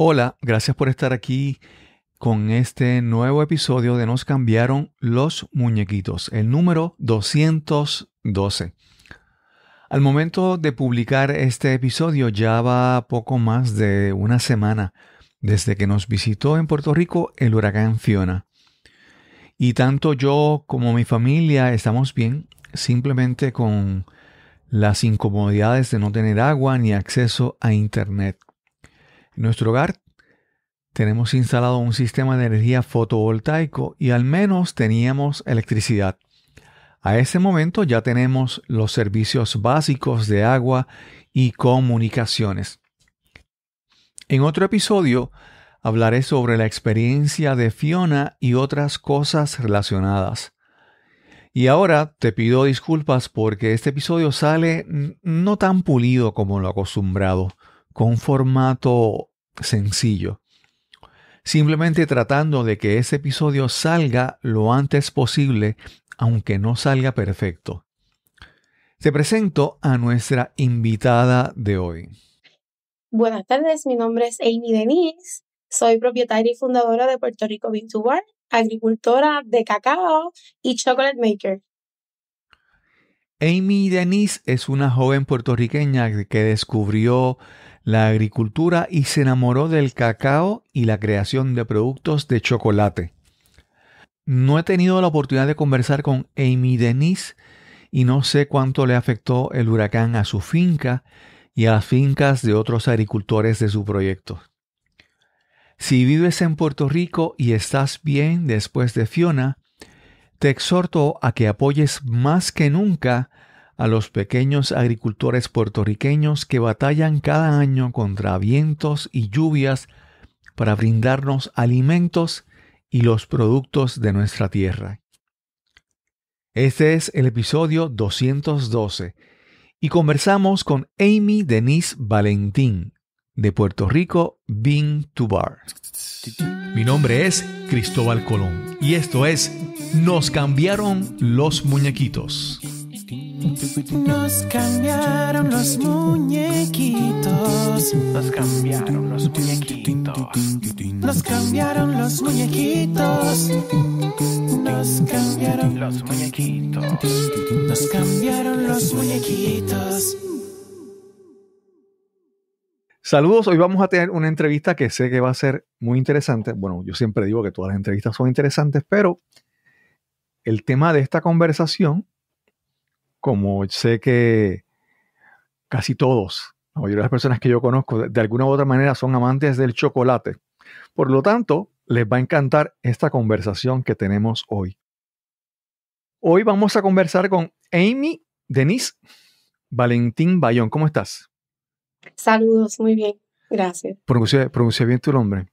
Hola, gracias por estar aquí con este nuevo episodio de Nos cambiaron los muñequitos, el número 212. Al momento de publicar este episodio ya va poco más de una semana desde que nos visitó en Puerto Rico el huracán Fiona. Y tanto yo como mi familia estamos bien, simplemente con las incomodidades de no tener agua ni acceso a internet nuestro hogar tenemos instalado un sistema de energía fotovoltaico y al menos teníamos electricidad. A ese momento ya tenemos los servicios básicos de agua y comunicaciones. En otro episodio hablaré sobre la experiencia de Fiona y otras cosas relacionadas. Y ahora te pido disculpas porque este episodio sale no tan pulido como lo acostumbrado con formato sencillo. Simplemente tratando de que ese episodio salga lo antes posible, aunque no salga perfecto. Te presento a nuestra invitada de hoy. Buenas tardes, mi nombre es Amy Denise, soy propietaria y fundadora de Puerto Rico Bean to agricultora de cacao y chocolate maker. Amy Denise es una joven puertorriqueña que descubrió la agricultura y se enamoró del cacao y la creación de productos de chocolate. No he tenido la oportunidad de conversar con Amy Denise y no sé cuánto le afectó el huracán a su finca y a las fincas de otros agricultores de su proyecto. Si vives en Puerto Rico y estás bien después de Fiona, te exhorto a que apoyes más que nunca a los pequeños agricultores puertorriqueños que batallan cada año contra vientos y lluvias para brindarnos alimentos y los productos de nuestra tierra. Este es el episodio 212 y conversamos con Amy Denise Valentín de Puerto Rico, Bean to Bar. Mi nombre es Cristóbal Colón y esto es Nos cambiaron los muñequitos. Nos cambiaron los muñequitos. Nos cambiaron los muñequitos. Nos cambiaron los muñequitos. Nos cambiaron los muñequitos. Nos cambiaron los muñequitos. Saludos, hoy vamos a tener una entrevista que sé que va a ser muy interesante. Bueno, yo siempre digo que todas las entrevistas son interesantes, pero el tema de esta conversación como sé que casi todos, la mayoría de las personas que yo conozco, de alguna u otra manera son amantes del chocolate. Por lo tanto, les va a encantar esta conversación que tenemos hoy. Hoy vamos a conversar con Amy Denise Valentín Bayón. ¿Cómo estás? Saludos, muy bien, gracias. Pronuncié, bien tu nombre.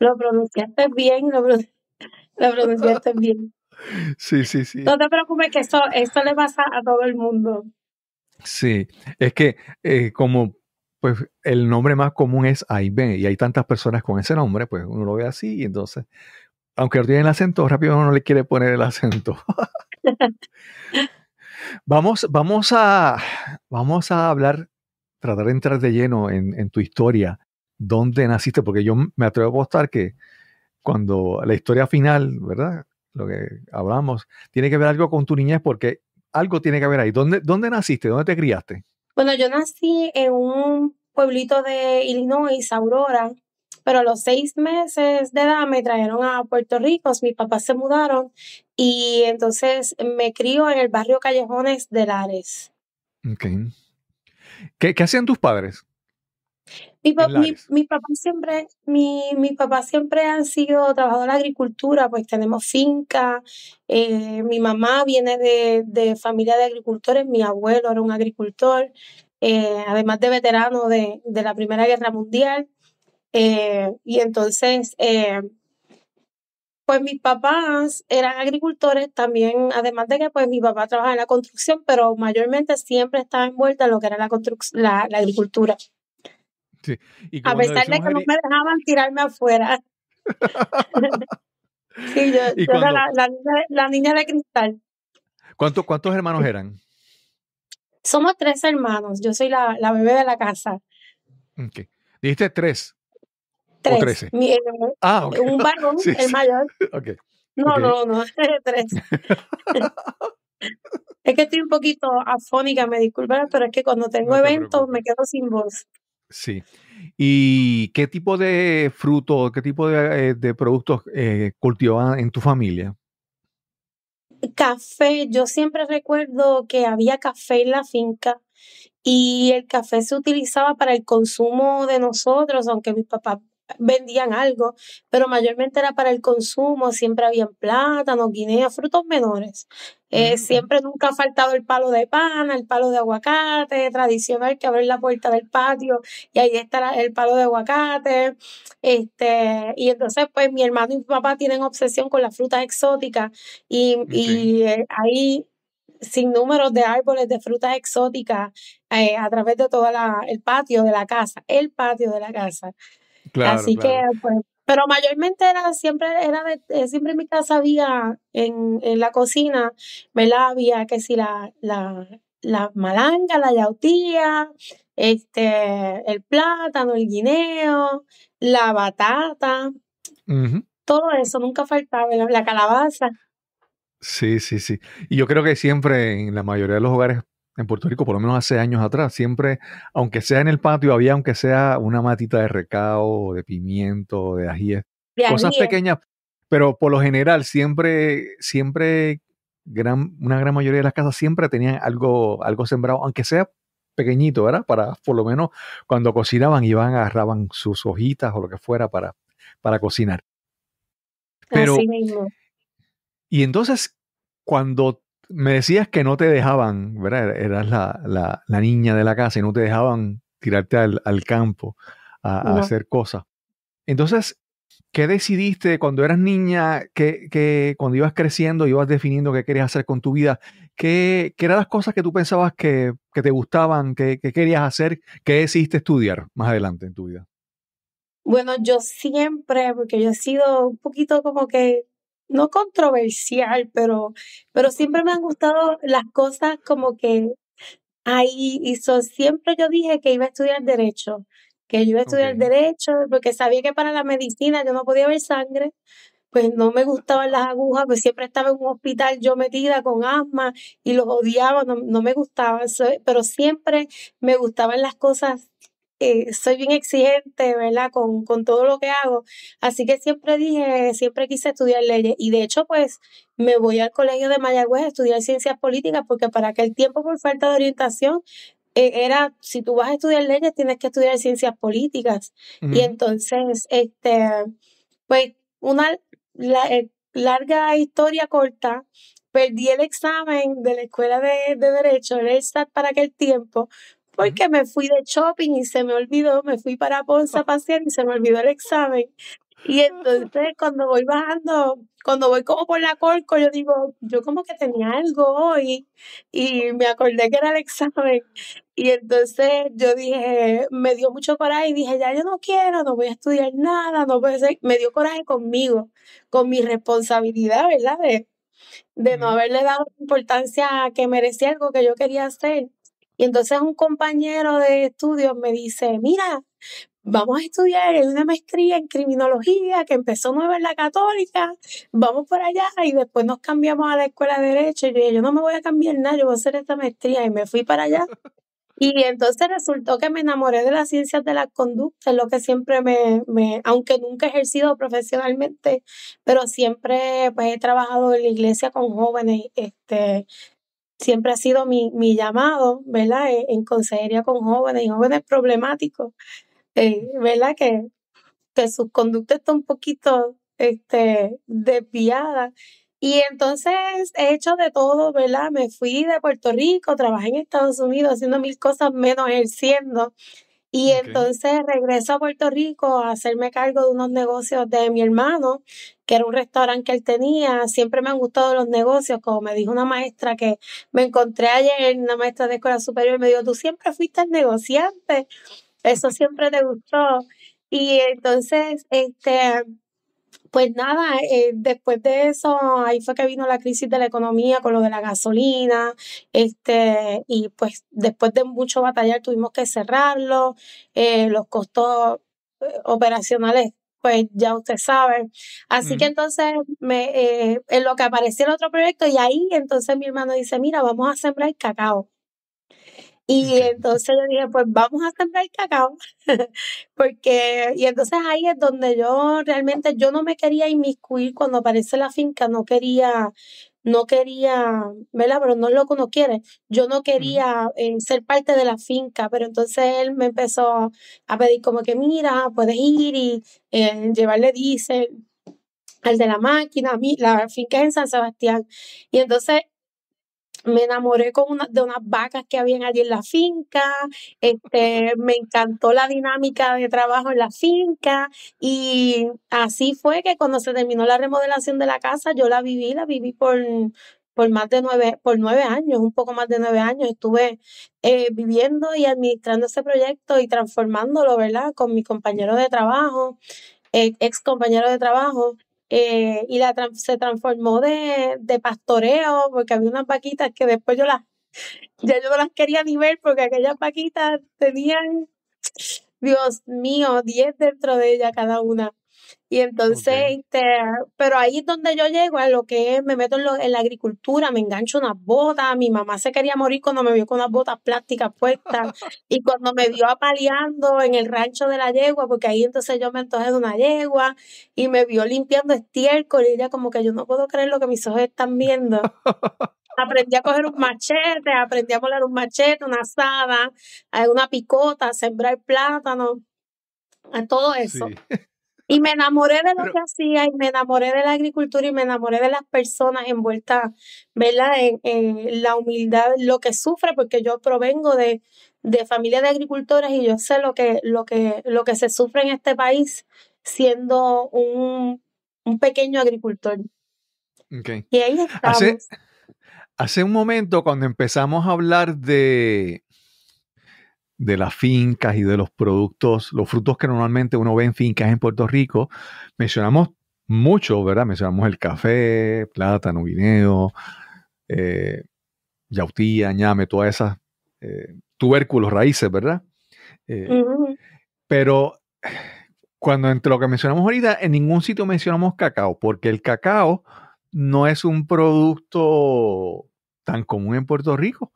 Lo pronunciaste bien, lo, pronunciaste bien. Sí, sí, sí. No te preocupes que esto, esto le pasa a todo el mundo. Sí, es que eh, como pues el nombre más común es A y hay tantas personas con ese nombre, pues uno lo ve así, y entonces, aunque no tienen el acento, rápido uno le quiere poner el acento. vamos, vamos a, vamos a hablar, tratar de entrar de lleno en, en tu historia, dónde naciste, porque yo me atrevo a apostar que cuando la historia final, ¿verdad? lo que hablamos, tiene que ver algo con tu niñez porque algo tiene que ver ahí. ¿Dónde, naciste? ¿Dónde te criaste? Bueno, yo nací en un pueblito de Illinois, Aurora, pero a los seis meses de edad me trajeron a Puerto Rico, mis papás se mudaron y entonces me crio en el barrio Callejones de Lares. ¿Qué, ¿Qué hacían tus padres? Mi, papá siempre, mi, mi papá siempre han sido trabajador de agricultura, pues tenemos finca, eh, mi mamá viene de, familia de agricultores, mi abuelo era un agricultor, eh, además de veterano de, la Primera Guerra Mundial. Eh, y entonces, pues mis papás eran agricultores también, además de que pues mi papá trabajaba en la construcción, pero mayormente siempre estaba envuelta en lo que era la, la, la agricultura a pesar de que no me dejaban tirarme afuera. sí, yo, era la, niña de cristal. ¿Cuántos hermanos mm. eran? Somos tres hermanos. Yo soy la, bebé de la casa. Dijiste tres. Tres. Un varón, el mayor. No, no, no, tres. es que estoy un poquito afónica, me disculpan, pero es que cuando tengo eventos me quedo sin voz. Sí. ¿Y qué tipo de fruto, qué tipo de, eh, productos eh, cultivaban en tu familia? Café. Yo siempre recuerdo que había café en la finca y el café se utilizaba para el consumo de nosotros, aunque mis papás vendían algo, pero mayormente era para el consumo, siempre había plátano, guinea, frutos menores. Eh, siempre nunca ha faltado el palo de pana, el palo de aguacate, tradicional que abre la puerta del patio y ahí está el palo de aguacate. Este, y entonces, pues mi hermano y mi papá tienen obsesión con las frutas exóticas y, y eh, ahí sin números de árboles de frutas exóticas eh, a través de todo el patio de la casa, el patio de la casa. Así que, pues, pero mayormente era siempre, era eh, siempre en mi casa había en, la cocina, ¿verdad? Había que si la, la, la malanga, la yautía, este, el plátano, el guineo, la batata, todo eso nunca faltaba, la, la, calabaza. Sí, sí, sí. Y yo creo que siempre en la mayoría de los hogares en Puerto Rico, por lo menos hace años atrás, siempre, aunque sea en el patio, había aunque sea una matita de recao, de pimiento, de ajíes, cosas eh. pequeñas, pero por lo general siempre, siempre, gran, una gran mayoría de las casas siempre tenían algo, algo sembrado, aunque sea pequeñito, ¿verdad? Para, por lo menos, cuando cocinaban, iban, agarraban sus hojitas o lo que fuera para, para cocinar. Pero, Así mismo. Y entonces, cuando me decías que no te dejaban, ¿verdad? E-, eras la, niña de la casa y no te dejaban tirarte al, campo a, hacer cosas. Entonces, ¿qué decidiste cuando eras niña, que, cuando ibas creciendo, y ibas definiendo qué querías hacer con tu vida? ¿Qué, qué eran las cosas que tú pensabas que, que te gustaban, que, que, querías hacer, qué decidiste estudiar más adelante en tu vida? Bueno, yo siempre, porque yo he sido un poquito como que no controversial, pero, pero siempre me han gustado las cosas como que ahí hizo. Siempre yo dije que iba a estudiar derecho, que yo iba a estudiar derecho, porque sabía que para la medicina yo no podía ver sangre, pues no me gustaban las agujas, pues siempre estaba en un hospital yo metida con asma y los odiaba, no, no me gustaban, pero siempre me gustaban las cosas soy bien exigente, ¿verdad? Con, con todo lo que hago. Así que siempre dije, siempre quise estudiar leyes. Y de hecho, pues me voy al colegio de Mayagüez a estudiar ciencias políticas porque para aquel tiempo, por falta de orientación, eh, era, si tú vas a estudiar leyes, tienes que estudiar ciencias políticas. Y entonces, este, pues, una eh, larga historia corta, perdí el examen de la escuela de, de Derecho, el ESAT para aquel tiempo, porque me fui de shopping y se me olvidó, me fui para Ponza a pasear y se me olvidó el examen. Y entonces cuando voy bajando, cuando voy como por la colco, yo digo, yo como que tenía algo hoy y me acordé que era el examen. Y entonces yo dije, me dio mucho coraje y dije, ya yo no quiero, no voy a estudiar nada, no ser. Me dio coraje conmigo, con mi responsabilidad, ¿verdad? De, de no haberle dado importancia a que merecía algo que yo quería hacer. Y entonces un compañero de estudios me dice, mira, vamos a estudiar en una maestría en criminología que empezó nueva en la católica, vamos por allá y después nos cambiamos a la escuela de derecho. Y yo no me voy a cambiar nada, yo voy a hacer esta maestría y me fui para allá. Y entonces resultó que me enamoré de las ciencias de la conducta, es lo que siempre me, aunque nunca he ejercido profesionalmente, pero siempre pues, he trabajado en la iglesia con jóvenes, este, siempre ha sido mi, mi llamado, ¿verdad? E, en consejería con jóvenes y jóvenes problemáticos, eh, ¿verdad? Que, que su conducta está un poquito este, desviada. Y entonces he hecho de todo, ¿verdad? Me fui de Puerto Rico, trabajé en Estados Unidos haciendo mil cosas menos ejerciendo. Y entonces regreso a Puerto Rico a hacerme cargo de unos negocios de mi hermano, que era un restaurante que él tenía. Siempre me han gustado los negocios, como me dijo una maestra que me encontré ayer, una maestra de escuela superior, me dijo, tú siempre fuiste el negociante, eso siempre te gustó. Y entonces, este, pues nada, eh, después de eso, ahí fue que vino la crisis de la economía con lo de la gasolina, este, y pues después de mucho batallar tuvimos que cerrarlo, eh, los costos eh, operacionales, pues ya usted sabe. Así que entonces, me, en lo que apareció el otro proyecto, y ahí entonces mi hermano dice, mira, vamos a sembrar cacao. Y entonces yo dije, pues vamos a sembrar cacao, porque, y entonces ahí es donde yo realmente, yo no me quería inmiscuir cuando aparece la finca, no quería, no quería, ¿verdad? Pero no es lo que uno quiere. Yo no quería eh, ser parte de la finca, pero entonces él me empezó a pedir como que, mira, puedes ir y eh, llevarle diésel al de la máquina, a mí, la finca es en San Sebastián. Y entonces me enamoré con una, de unas vacas que habían allí en la finca, este, me encantó la dinámica de trabajo en la finca y así fue que cuando se terminó la remodelación de la casa, yo la viví, la viví por, por más de nueve, por nueve años, un poco más de nueve años, estuve eh, viviendo y administrando ese proyecto y transformándolo, ¿verdad? Con mi compañero de trabajo, eh, ex compañero de trabajo eh, y la se transformó de, pastoreo porque había unas vaquitas que después yo las, ya yo no las quería ni ver porque aquellas vaquitas tenían, Dios mío, 10 dentro de ella cada una. Y entonces, este, pero ahí es donde yo llego a lo que es, me meto en, la agricultura, me engancho unas botas, mi mamá se quería morir cuando me vio con unas botas plásticas puestas y cuando me vio apaleando en el rancho de la yegua, porque ahí entonces yo me antojé de una yegua y me vio limpiando estiércol y ella como que yo no puedo creer lo que mis ojos están viendo. aprendí a coger un machete, aprendí a volar un machete, una asada, eh, una picota, a sembrar plátano, a todo eso. Y me enamoré de lo que hacía, y me enamoré de la agricultura, y me enamoré de las personas envueltas, ¿verdad? En, la humildad, lo que sufre, porque yo provengo de, familia de agricultores y yo sé lo que, lo que, lo que se sufre en este país siendo un, pequeño agricultor. Okay. Y ahí estamos. hace un momento, cuando empezamos a hablar de, de las fincas y de los productos, los frutos que normalmente uno ve en fincas en Puerto Rico, mencionamos mucho, ¿verdad? Mencionamos el café, plátano, guineo, eh, yautía, ñame, todas esas eh, tubérculos, raíces, ¿verdad? Eh, pero cuando entre lo que mencionamos ahorita, en ningún sitio mencionamos cacao, porque el cacao no es un producto tan común en Puerto Rico.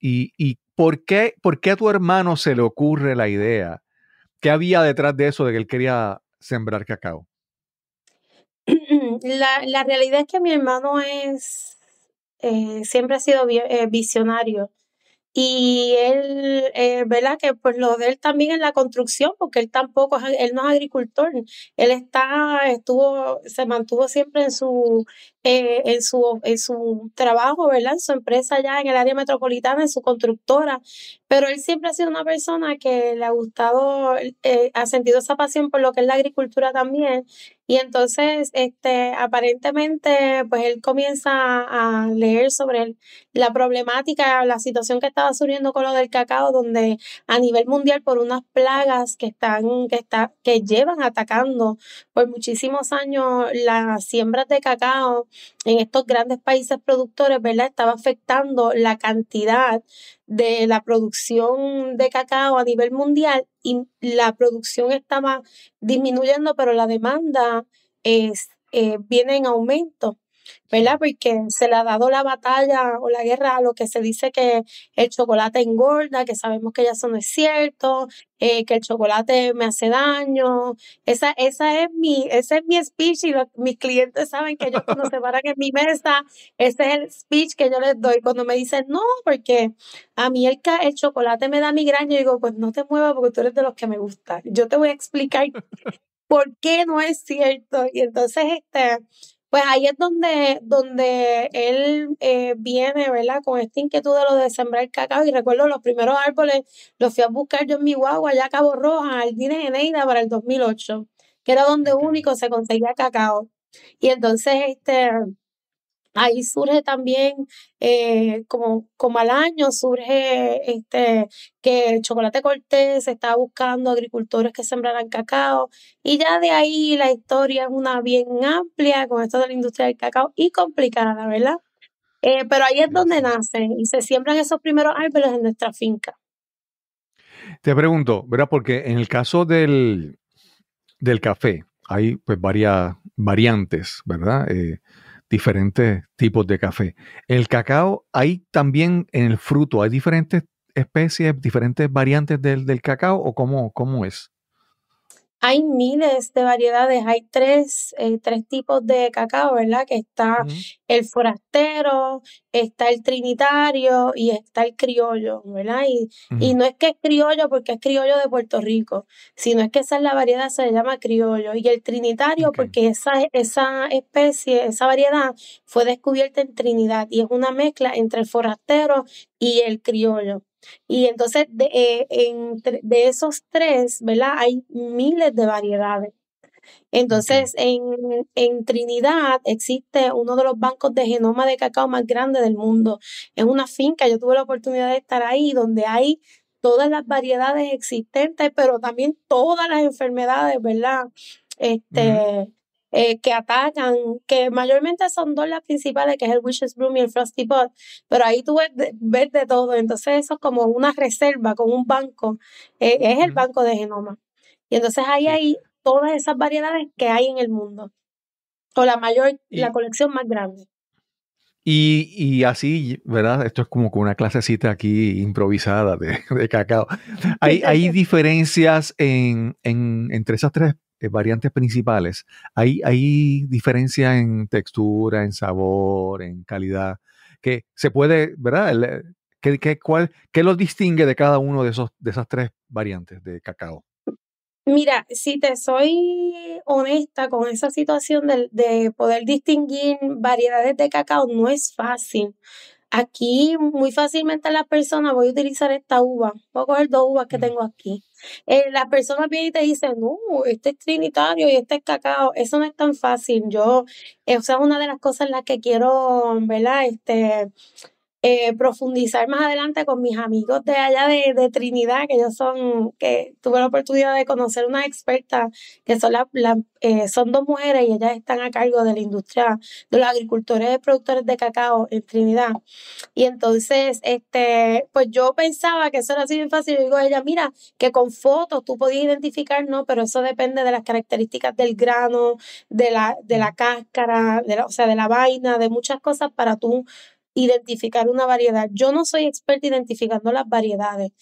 Y, y ¿por qué, a tu hermano se le ocurre la idea? ¿Qué había detrás de eso de que él quería sembrar cacao? La, realidad es que mi hermano es, eh, siempre ha sido eh, visionario. Y él, eh, ¿verdad? Que por lo de él también en la construcción, porque él tampoco, él no es agricultor, él está, estuvo, se mantuvo siempre en su, eh, en, su, en su trabajo, ¿verdad? En su empresa ya en el área metropolitana, en su constructora. Pero él siempre ha sido una persona que le ha gustado, eh, ha sentido esa pasión por lo que es la agricultura también. Y entonces, este, aparentemente, pues él comienza a leer sobre la problemática, la situación que estaba surgiendo con lo del cacao, donde a nivel mundial por unas plagas que están, que está, que llevan atacando por muchísimos años las siembras de cacao, en estos grandes países productores, ¿verdad? Estaba afectando la cantidad de la producción de cacao a nivel mundial y la producción estaba disminuyendo, pero la demanda es, eh, viene en aumento. ¿verdad? Porque se le ha dado la batalla o la guerra a lo que se dice que el chocolate engorda, que sabemos que ya eso no es cierto, eh, que el chocolate me hace daño. Esa, esa es mi, ese es mi speech y mis clientes saben que yo cuando se paran en mi mesa, ese es el speech que yo les doy cuando me dicen, no, porque a mí el, el chocolate me da migraña. Yo digo, pues no te muevas porque tú eres de los que me gusta. Yo te voy a explicar por qué no es cierto. Y entonces, este pues ahí es donde, donde él eh, viene, ¿verdad? Con esta inquietud de lo de sembrar cacao. Y recuerdo los primeros árboles, los fui a buscar yo en mi guagua, allá a Cabo Roja, al Dines Eneida, para el 2008, que era donde único se conseguía cacao. Y entonces, este Ahí surge también, eh, como, como al año, surge este, que Chocolate Cortés está buscando agricultores que sembraran cacao. Y ya de ahí la historia es una bien amplia con esto de la industria del cacao y complicada, ¿verdad? Eh, pero ahí es donde nacen y se siembran esos primeros árboles en nuestra finca. Te pregunto, ¿verdad? Porque en el caso del, del café hay pues varias variantes, ¿verdad? Eh, diferentes tipos de café. El cacao, hay también en el fruto, hay diferentes especies, diferentes variantes del, del cacao o cómo, cómo es? Hay miles de variedades, hay tres, eh, tres tipos de cacao, ¿verdad? Que está el forastero, está el trinitario y está el criollo, ¿verdad? Y, no es que es criollo porque es criollo de Puerto Rico, sino es que esa es la variedad, se le llama criollo. Y el trinitario porque esa, esa especie, esa variedad fue descubierta en Trinidad y es una mezcla entre el forastero y el criollo. Y entonces de, eh, de esos tres, ¿verdad? Hay miles de variedades. Entonces, en, en, Trinidad existe uno de los bancos de genoma de cacao más grande del mundo. Es una finca, yo tuve la oportunidad de estar ahí, donde hay todas las variedades existentes, pero también todas las enfermedades, ¿verdad? Este, eh, que atacan, que mayormente son dos las principales, que es el Wishes Bloom y el Frosty Pot, pero ahí tú ves de, todo, entonces eso es como una reserva con un banco, eh, es el banco de genoma. Y entonces ahí hay todas esas variedades que hay en el mundo, o la mayor, la colección más grande. Y, así, ¿verdad? Esto es como una clasecita aquí improvisada de, cacao. ¿Hay, hay diferencias en, entre esas tres eh, variantes principales, hay, hay diferencia en textura, en sabor, en calidad, que se puede, ¿verdad? ¿Qué, cuál, los distingue de cada uno de, esos, de esas tres variantes de cacao? Mira, si te soy honesta con esa situación de, de, poder distinguir variedades de cacao, no es fácil, Aquí muy fácilmente las personas, voy a utilizar esta uva, voy a coger dos uvas que mm. tengo aquí. Las eh, la persona y te dicen, no, este es trinitario y este es cacao. Eso no es tan fácil. Yo, eh, o sea, una de las cosas en las que quiero, ¿verdad? Este, eh, profundizar más adelante con mis amigos de allá de, Trinidad, que ellos son, que tuve la oportunidad de conocer una experta, que son, eh, son dos mujeres y ellas están a cargo de la industria de los agricultores y productores de cacao en Trinidad. Y entonces, este, pues yo pensaba que eso era así bien fácil. Yo digo ella, mira, que con fotos tú podías identificar, no, pero eso depende de las características del grano, de la, de la mm. cáscara, de la, o sea, de la vaina, de muchas cosas para tú identificar una variedad. Yo no soy experta identificando las variedades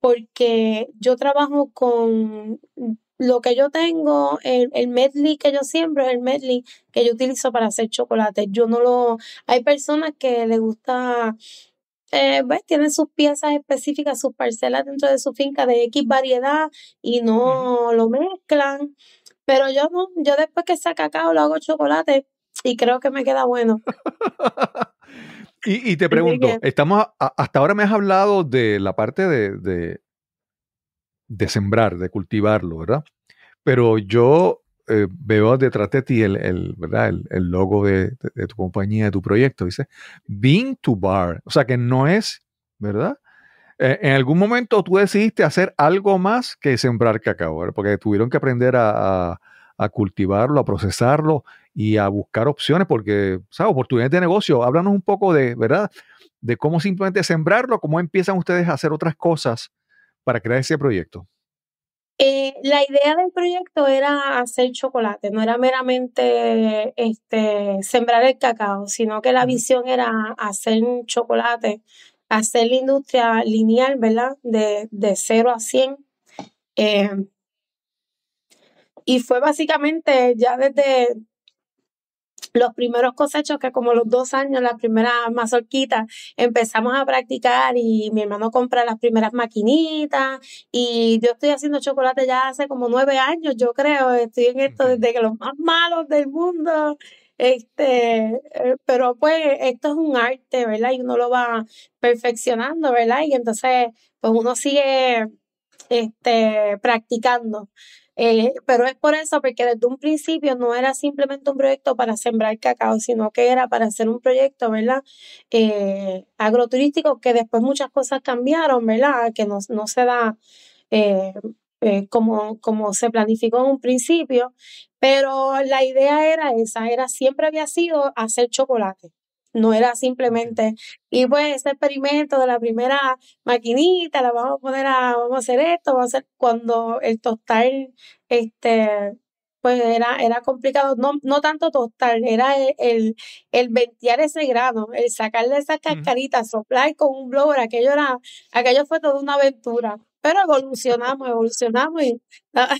porque yo trabajo con lo que yo tengo, el, medley que yo siembro el medley que yo utilizo para hacer chocolate. Yo no lo... Hay personas que les gusta... Eh, pues, tienen sus piezas específicas, sus parcelas dentro de su finca de X variedad y no lo mezclan. Pero yo no, yo después que saca cacao lo hago chocolate y creo que me queda bueno. Y, te pregunto, estamos hasta ahora me has hablado de la parte de, de, sembrar, de cultivarlo, ¿verdad? Pero yo eh, veo detrás de ti el, el logo de, tu compañía, de tu proyecto, dice Bean to Bar. O sea que no es, ¿verdad? Eh, en algún momento tú decidiste hacer algo más que sembrar cacao, ¿verdad? porque tuvieron que aprender a a cultivarlo, a procesarlo y a buscar opciones, porque, ¿sabes? Oportunidades de negocio. Háblanos un poco de, ¿verdad? De cómo simplemente sembrarlo, cómo empiezan ustedes a hacer otras cosas para crear ese proyecto. Eh, la idea del proyecto era hacer chocolate, no era meramente este, sembrar el cacao, sino que la visión era hacer un chocolate, hacer la industria lineal, ¿verdad? De, de 0 a 100. Y fue básicamente ya desde los primeros cosechos que como los dos años, las primeras mazorquitas, empezamos a practicar y mi hermano compra las primeras maquinitas y yo estoy haciendo chocolate ya hace como nueve años, yo creo, estoy en esto desde que los más malos del mundo. Este, eh, pero pues esto es un arte, ¿verdad? Y uno lo va perfeccionando, ¿verdad? Y entonces, pues uno sigue este, practicando. Eh, pero es por eso, porque desde un principio no era simplemente un proyecto para sembrar cacao, sino que era para hacer un proyecto, ¿verdad? Eh, agroturístico, que después muchas cosas cambiaron, ¿verdad? Que no, se da eh, como, como se planificó en un principio, pero la idea era esa, era siempre había sido hacer chocolate. No era simplemente, y pues ese experimento de la primera maquinita, la vamos a poner a, vamos a hacer esto, vamos a hacer cuando el tostar, este, pues era, era complicado, no, no tanto tostar, era el, el, el ventear ese grano, el sacarle esas cascaritas, soplar con un blower, aquello era, aquello fue toda una aventura, pero evolucionamos, evolucionamos y ah,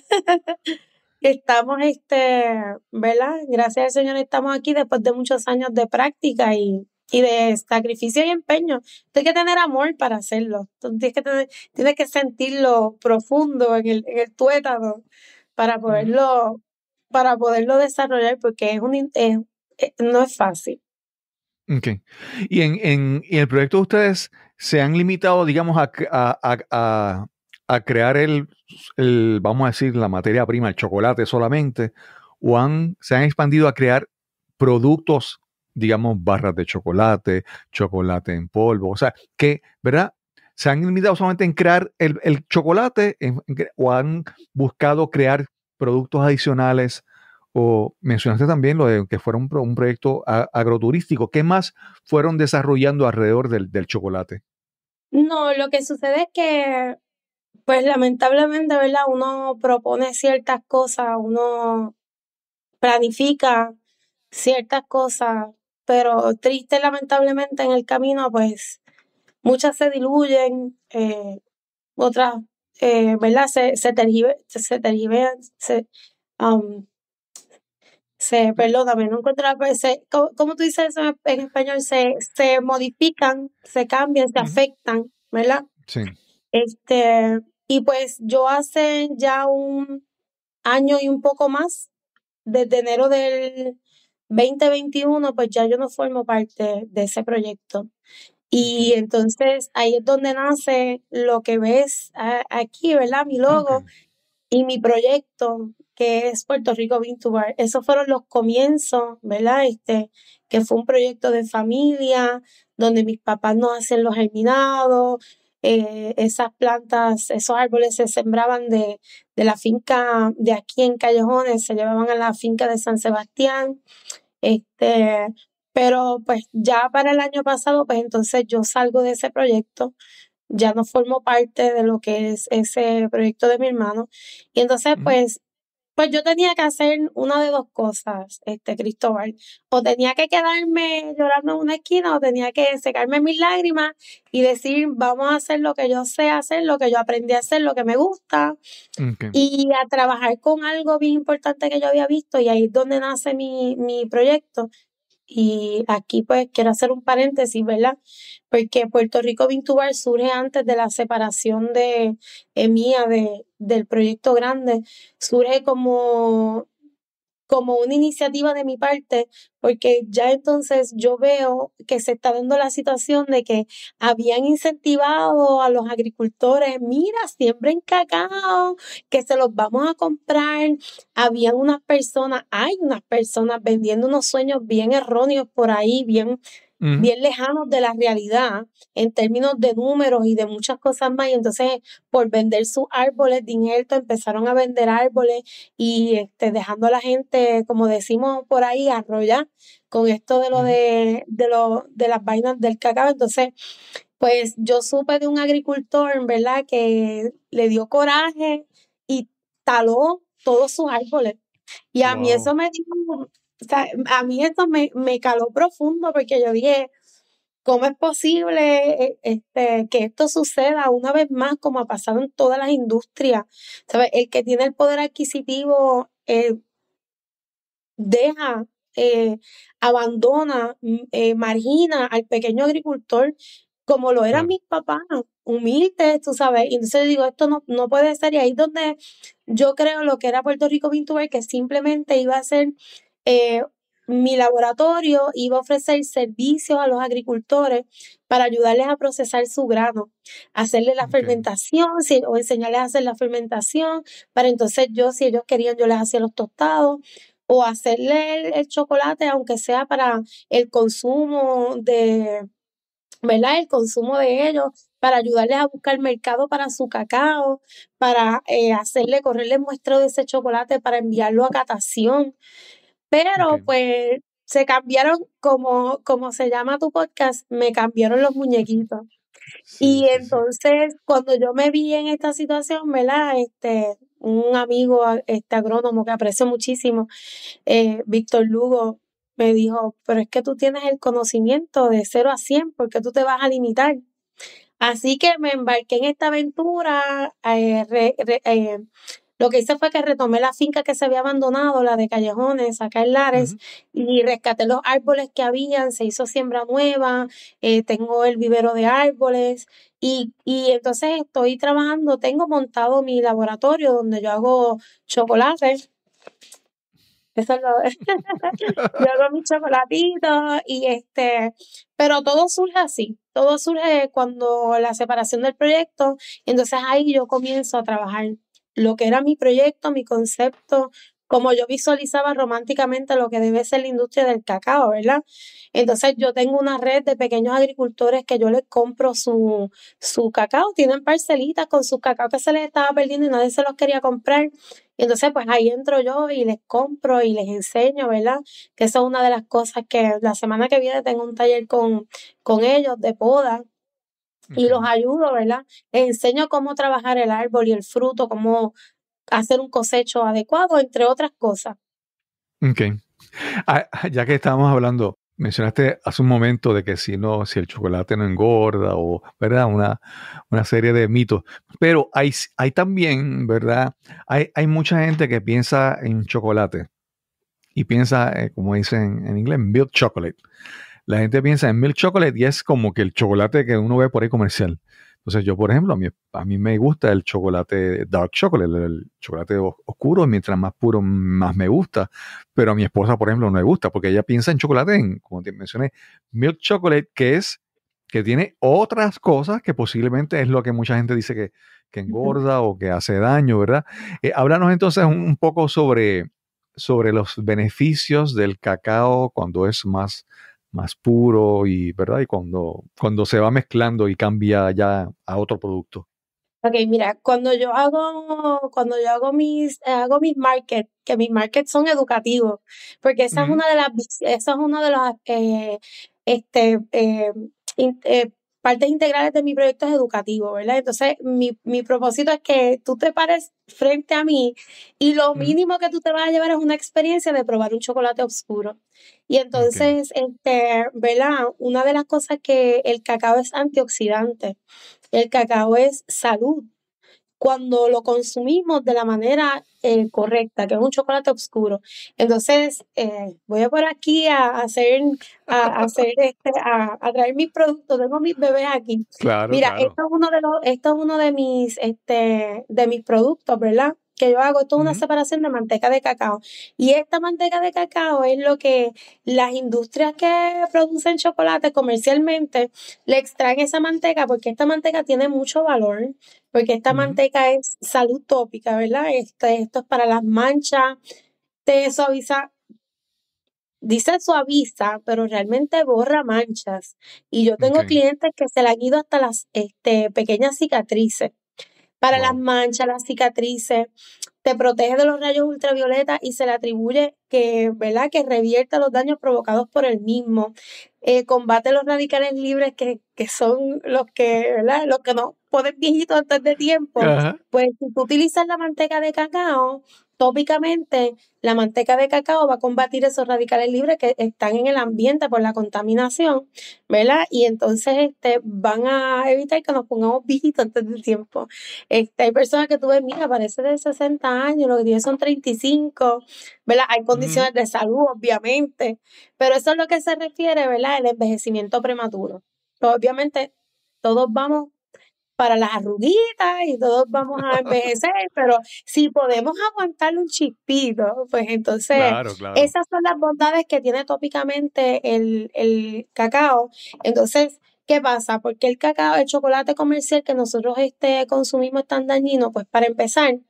Estamos, este, ¿verdad? Gracias al Señor estamos aquí después de muchos años de práctica y, de sacrificio y empeño. Tienes que tener amor para hacerlo. Tienes que, tener, tienes que sentirlo profundo en el, en el tuétano para poderlo, para poderlo desarrollar porque es un, eh, no es fácil. Ok. Y en, el proyecto de ustedes se han limitado, digamos, a, a crear el, vamos a decir, la materia prima, el chocolate solamente, o se han expandido a crear productos, digamos, barras de chocolate, chocolate en polvo, o sea, que, ¿verdad? Se han limitado solamente en crear el, chocolate o han buscado crear productos adicionales o mencionaste también lo de que fuera un, proyecto agroturístico. ¿Qué más fueron desarrollando alrededor del, del chocolate? No, lo que sucede es que pues lamentablemente, ¿verdad? Uno propone ciertas cosas, uno planifica ciertas cosas, pero triste lamentablemente en el camino, pues muchas se diluyen, eh, otras, eh, ¿verdad? Se, se se, se, um, se, perdóname, no encuentro la ¿cómo, tú dices eso en español? Se, se modifican, se cambian, se afectan, ¿verdad? Sí. Este, y pues yo hace ya un año y un poco más, desde enero del 2021, pues ya yo no formo parte de ese proyecto. Y entonces ahí es donde nace lo que ves aquí, ¿verdad? Mi logo y mi proyecto, que es Puerto Rico Vintubar. Esos fueron los comienzos, ¿verdad? Este, que fue un proyecto de familia, donde mis papás nos hacen los germinados, eh, esas plantas, esos árboles se sembraban de, la finca de aquí en Callejones, se llevaban a la finca de San Sebastián. Este, pero pues ya para el año pasado, pues entonces yo salgo de ese proyecto, ya no formo parte de lo que es ese proyecto de mi hermano. Y entonces pues pues yo tenía que hacer una de dos cosas, este Cristóbal. O tenía que quedarme llorando en una esquina o tenía que secarme mis lágrimas y decir, vamos a hacer lo que yo sé hacer, lo que yo aprendí a hacer, lo que me gusta. Y a trabajar con algo bien importante que yo había visto y ahí es donde nace mi, mi proyecto. Y aquí pues quiero hacer un paréntesis, ¿verdad? Porque Puerto Rico Vintubar surge antes de la separación de, eh, mía de, del proyecto grande surge como, como una iniciativa de mi parte, porque ya entonces yo veo que se está dando la situación de que habían incentivado a los agricultores, mira, siembren cacao, que se los vamos a comprar. Habían unas personas, hay unas personas vendiendo unos sueños bien erróneos por ahí, bien bien lejanos de la realidad en términos de números y de muchas cosas más. Y entonces, por vender sus árboles de injerto, empezaron a vender árboles y este, dejando a la gente, como decimos por ahí, arrollar con esto de lo de, de las vainas del cacao. Entonces, pues yo supe de un agricultor, ¿verdad?, que le dio coraje y taló todos sus árboles. Y a mí eso me dijo, o sea, a mí esto me, caló profundo porque yo dije, ¿Cómo es posible eh, este, que esto suceda una vez más como ha pasado en todas las industrias? ¿Sabes? El que tiene el poder adquisitivo eh, deja, eh, abandona, mm, margina al pequeño agricultor como lo eran mis papás, Humilde, tú sabes. Y entonces digo, esto no, no puede ser. Y ahí es donde yo creo lo que era Puerto Rico Vintuber, que simplemente iba a ser eh, mi laboratorio iba a ofrecer servicios a los agricultores para ayudarles a procesar su grano, hacerle la fermentación o enseñarles a hacer la fermentación, para entonces yo, si ellos querían, yo les hacía los tostados o hacerle el, chocolate, aunque sea para el consumo de, ¿verdad? El consumo de ellos, para ayudarles a buscar mercado para su cacao, para eh, hacerle, correrle muestreo de ese chocolate, para enviarlo a catación. Pero pues se cambiaron, como, como se llama tu podcast, me cambiaron los muñequitos. y entonces, cuando yo me vi en esta situación, ¿verdad? Este, un amigo este agrónomo que aprecio muchísimo, eh, Víctor Lugo, me dijo, pero es que tú tienes el conocimiento de 0 a 100, porque tú te vas a limitar? Así que me embarqué en esta aventura, eh, re, eh, lo que hice fue que retomé la finca que se había abandonado, la de Callejones, acá en Lares, y rescaté los árboles que habían, se hizo siembra nueva, eh, tengo el vivero de árboles, y, y entonces estoy trabajando, tengo montado mi laboratorio donde yo hago chocolates. Eso lo, yo hago mis chocolatitos y este, pero todo surge así, todo surge cuando la separación del proyecto, entonces ahí yo comienzo a trabajar lo que era mi proyecto, mi concepto, como yo visualizaba románticamente lo que debe ser la industria del cacao, ¿verdad? Entonces yo tengo una red de pequeños agricultores que yo les compro su, su cacao, tienen parcelitas con su cacao que se les estaba perdiendo y nadie se los quería comprar. Entonces pues ahí entro yo y les compro y les enseño, ¿verdad? Que eso es una de las cosas que la semana que viene tengo un taller con, con ellos de poda y los ayudo, ¿verdad? Les enseño cómo trabajar el árbol y el fruto, cómo hacer un cosecho adecuado, entre otras cosas. Ok. Ah, ya que estábamos hablando, mencionaste hace un momento de que si no, si el chocolate no engorda o, ¿verdad? Una, una serie de mitos. Pero hay, hay también, ¿verdad? Hay, hay mucha gente que piensa en chocolate y piensa, eh, como dicen en inglés, build chocolate la gente piensa en milk chocolate y es como que el chocolate que uno ve por ahí comercial. Entonces yo, por ejemplo, a mí, a mí me gusta el chocolate dark chocolate, el chocolate oscuro, mientras más puro, más me gusta. Pero a mi esposa, por ejemplo, no le gusta porque ella piensa en chocolate, como te mencioné, milk chocolate, que es que tiene otras cosas que posiblemente es lo que mucha gente dice que, que engorda o que hace daño, ¿verdad? Eh, háblanos entonces un, un poco sobre, sobre los beneficios del cacao cuando es más más puro y, ¿verdad? Y cuando, cuando se va mezclando y cambia ya a otro producto. Ok, mira, cuando yo hago, cuando yo hago mis, eh, hago mis markets, que mis markets son educativos, porque esa es una de las, esa es una de las, eh, este, eh, eh, partes integrales de mi proyecto es educativo, ¿verdad? Entonces, mi, mi, propósito es que tú te pares frente a mí y lo mínimo que tú te vas a llevar es una experiencia de probar un chocolate oscuro. Y entonces, este, ¿verdad? Una de las cosas que el cacao es antioxidante, el cacao es salud, cuando lo consumimos de la manera eh, correcta, que es un chocolate oscuro. Entonces, eh, voy a por aquí a, hacer, a, hacer este, a, traer mis productos, tengo mis bebés aquí. Mira, esto es uno de los, esto es uno de mis, este, de mis productos, ¿verdad? que yo hago, toda una separación de manteca de cacao. Y esta manteca de cacao es lo que las industrias que producen chocolate comercialmente le extraen esa manteca porque esta manteca tiene mucho valor, porque esta manteca es salud tópica, ¿verdad? Este, esto es para las manchas, te suaviza dice suaviza, pero realmente borra manchas. Y yo tengo clientes que se la han ido hasta las este, pequeñas cicatrices para las manchas, las cicatrices, te protege de los rayos ultravioleta y se le atribuye que, ¿verdad? que revierta los daños provocados por el mismo, eh, combate los radicales libres que, que son los que, ¿verdad? los que no ponen viejitos antes de tiempo. Pues si tú utilizas la manteca de cacao, tópicamente la manteca de cacao va a combatir esos radicales libres que están en el ambiente por la contaminación, ¿verdad? Y entonces este, van a evitar que nos pongamos viejitos antes del tiempo. Este, hay personas que tú ves, mira, parece de 60 años, lo que tiene son 35, ¿verdad? Hay condiciones de salud, obviamente, pero eso es lo que se refiere, ¿verdad? El envejecimiento prematuro. Pues, obviamente todos vamos para las arruguitas y todos vamos a envejecer, pero si podemos aguantar un chispito, pues entonces esas son las bondades que tiene tópicamente el, cacao. Entonces, ¿Qué pasa? Porque el cacao, el chocolate comercial que nosotros este, consumimos es tan dañino? Pues para empezar,